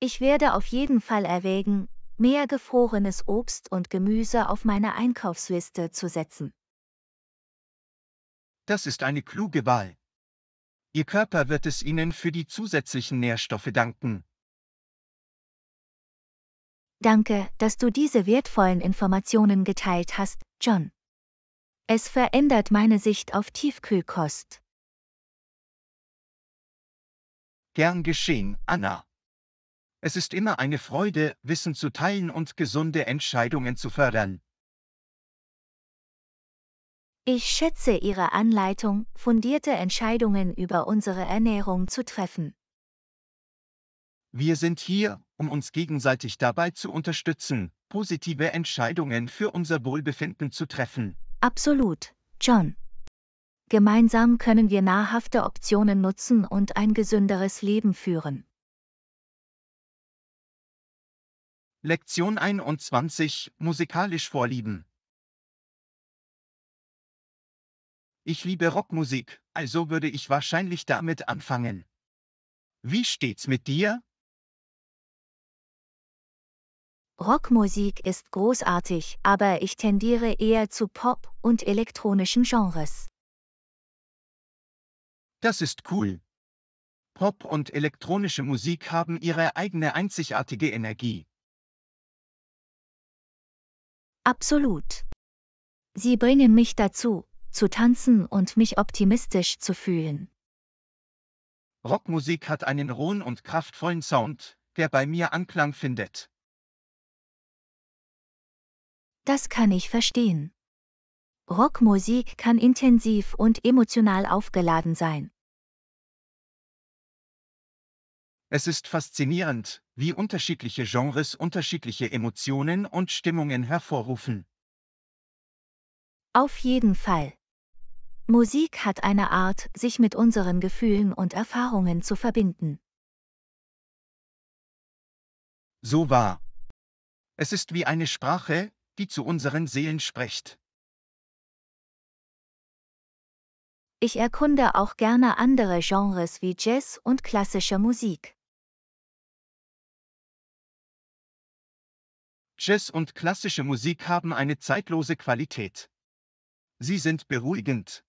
Ich werde auf jeden Fall erwägen, mehr gefrorenes Obst und Gemüse auf meine Einkaufsliste zu setzen. Das ist eine kluge Wahl. Ihr Körper wird es Ihnen für die zusätzlichen Nährstoffe danken. Danke, dass du diese wertvollen Informationen geteilt hast, John. Es verändert meine Sicht auf Tiefkühlkost. Gern geschehen, Anna. Es ist immer eine Freude, Wissen zu teilen und gesunde Entscheidungen zu fördern. Ich schätze Ihre Anleitung, fundierte Entscheidungen über unsere Ernährung zu treffen. Wir sind hier, um uns gegenseitig dabei zu unterstützen, positive Entscheidungen für unser Wohlbefinden zu treffen. Absolut, John. Gemeinsam können wir nahrhafte Optionen nutzen und ein gesünderes Leben führen. Lektion 21 Musikalisch Vorlieben Ich liebe Rockmusik, also würde ich wahrscheinlich damit anfangen. Wie steht's mit dir? Rockmusik ist großartig, aber ich tendiere eher zu Pop und elektronischen Genres. Das ist cool. Pop und elektronische Musik haben ihre eigene einzigartige Energie. Absolut. Sie bringen mich dazu, zu tanzen und mich optimistisch zu fühlen. Rockmusik hat einen rohen und kraftvollen Sound, der bei mir Anklang findet. Das kann ich verstehen. Rockmusik kann intensiv und emotional aufgeladen sein. Es ist faszinierend, wie unterschiedliche Genres unterschiedliche Emotionen und Stimmungen hervorrufen. Auf jeden Fall. Musik hat eine Art, sich mit unseren Gefühlen und Erfahrungen zu verbinden. So wahr. Es ist wie eine Sprache, die zu unseren Seelen spricht. Ich erkunde auch gerne andere Genres wie Jazz und klassische Musik. Jazz und klassische Musik haben eine zeitlose Qualität. Sie sind beruhigend.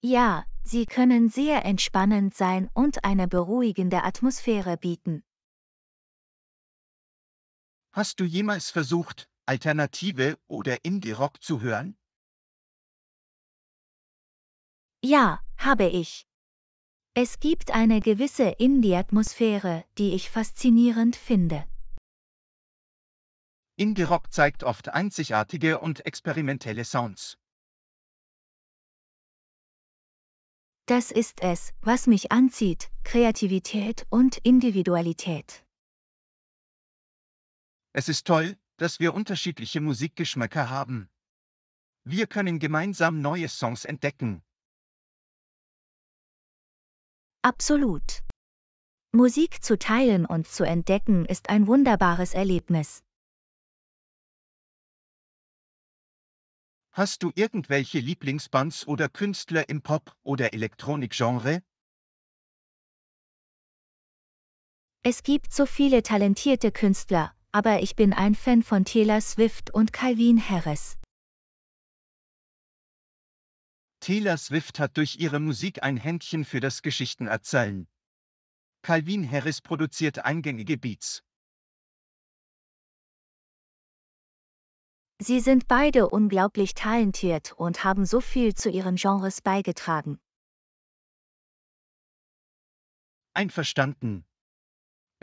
Ja, sie können sehr entspannend sein und eine beruhigende Atmosphäre bieten. Hast du jemals versucht, Alternative oder Indie-Rock zu hören? Ja, habe ich. Es gibt eine gewisse Indie-Atmosphäre, die ich faszinierend finde. Indie-Rock zeigt oft einzigartige und experimentelle Sounds. Das ist es, was mich anzieht, Kreativität und Individualität. Es ist toll, dass wir unterschiedliche Musikgeschmäcker haben. Wir können gemeinsam neue Songs entdecken. Absolut. Musik zu teilen und zu entdecken ist ein wunderbares Erlebnis. Hast du irgendwelche Lieblingsbands oder Künstler im Pop- oder Elektronikgenre? Es gibt so viele talentierte Künstler, aber ich bin ein Fan von Taylor Swift und Calvin Harris. Taylor Swift hat durch ihre Musik ein Händchen für das Geschichtenerzählen. Calvin Harris produziert eingängige Beats. Sie sind beide unglaublich talentiert und haben so viel zu ihren Genres beigetragen. Einverstanden.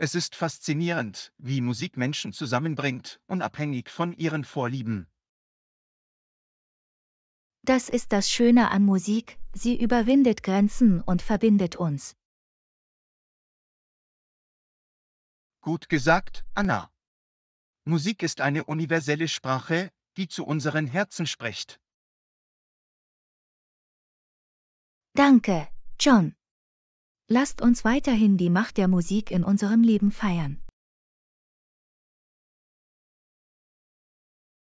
Es ist faszinierend, wie Musik Menschen zusammenbringt, unabhängig von ihren Vorlieben. Das ist das Schöne an Musik, sie überwindet Grenzen und verbindet uns. Gut gesagt, Anna. Musik ist eine universelle Sprache, die zu unseren Herzen spricht. Danke, John. Lasst uns weiterhin die Macht der Musik in unserem Leben feiern.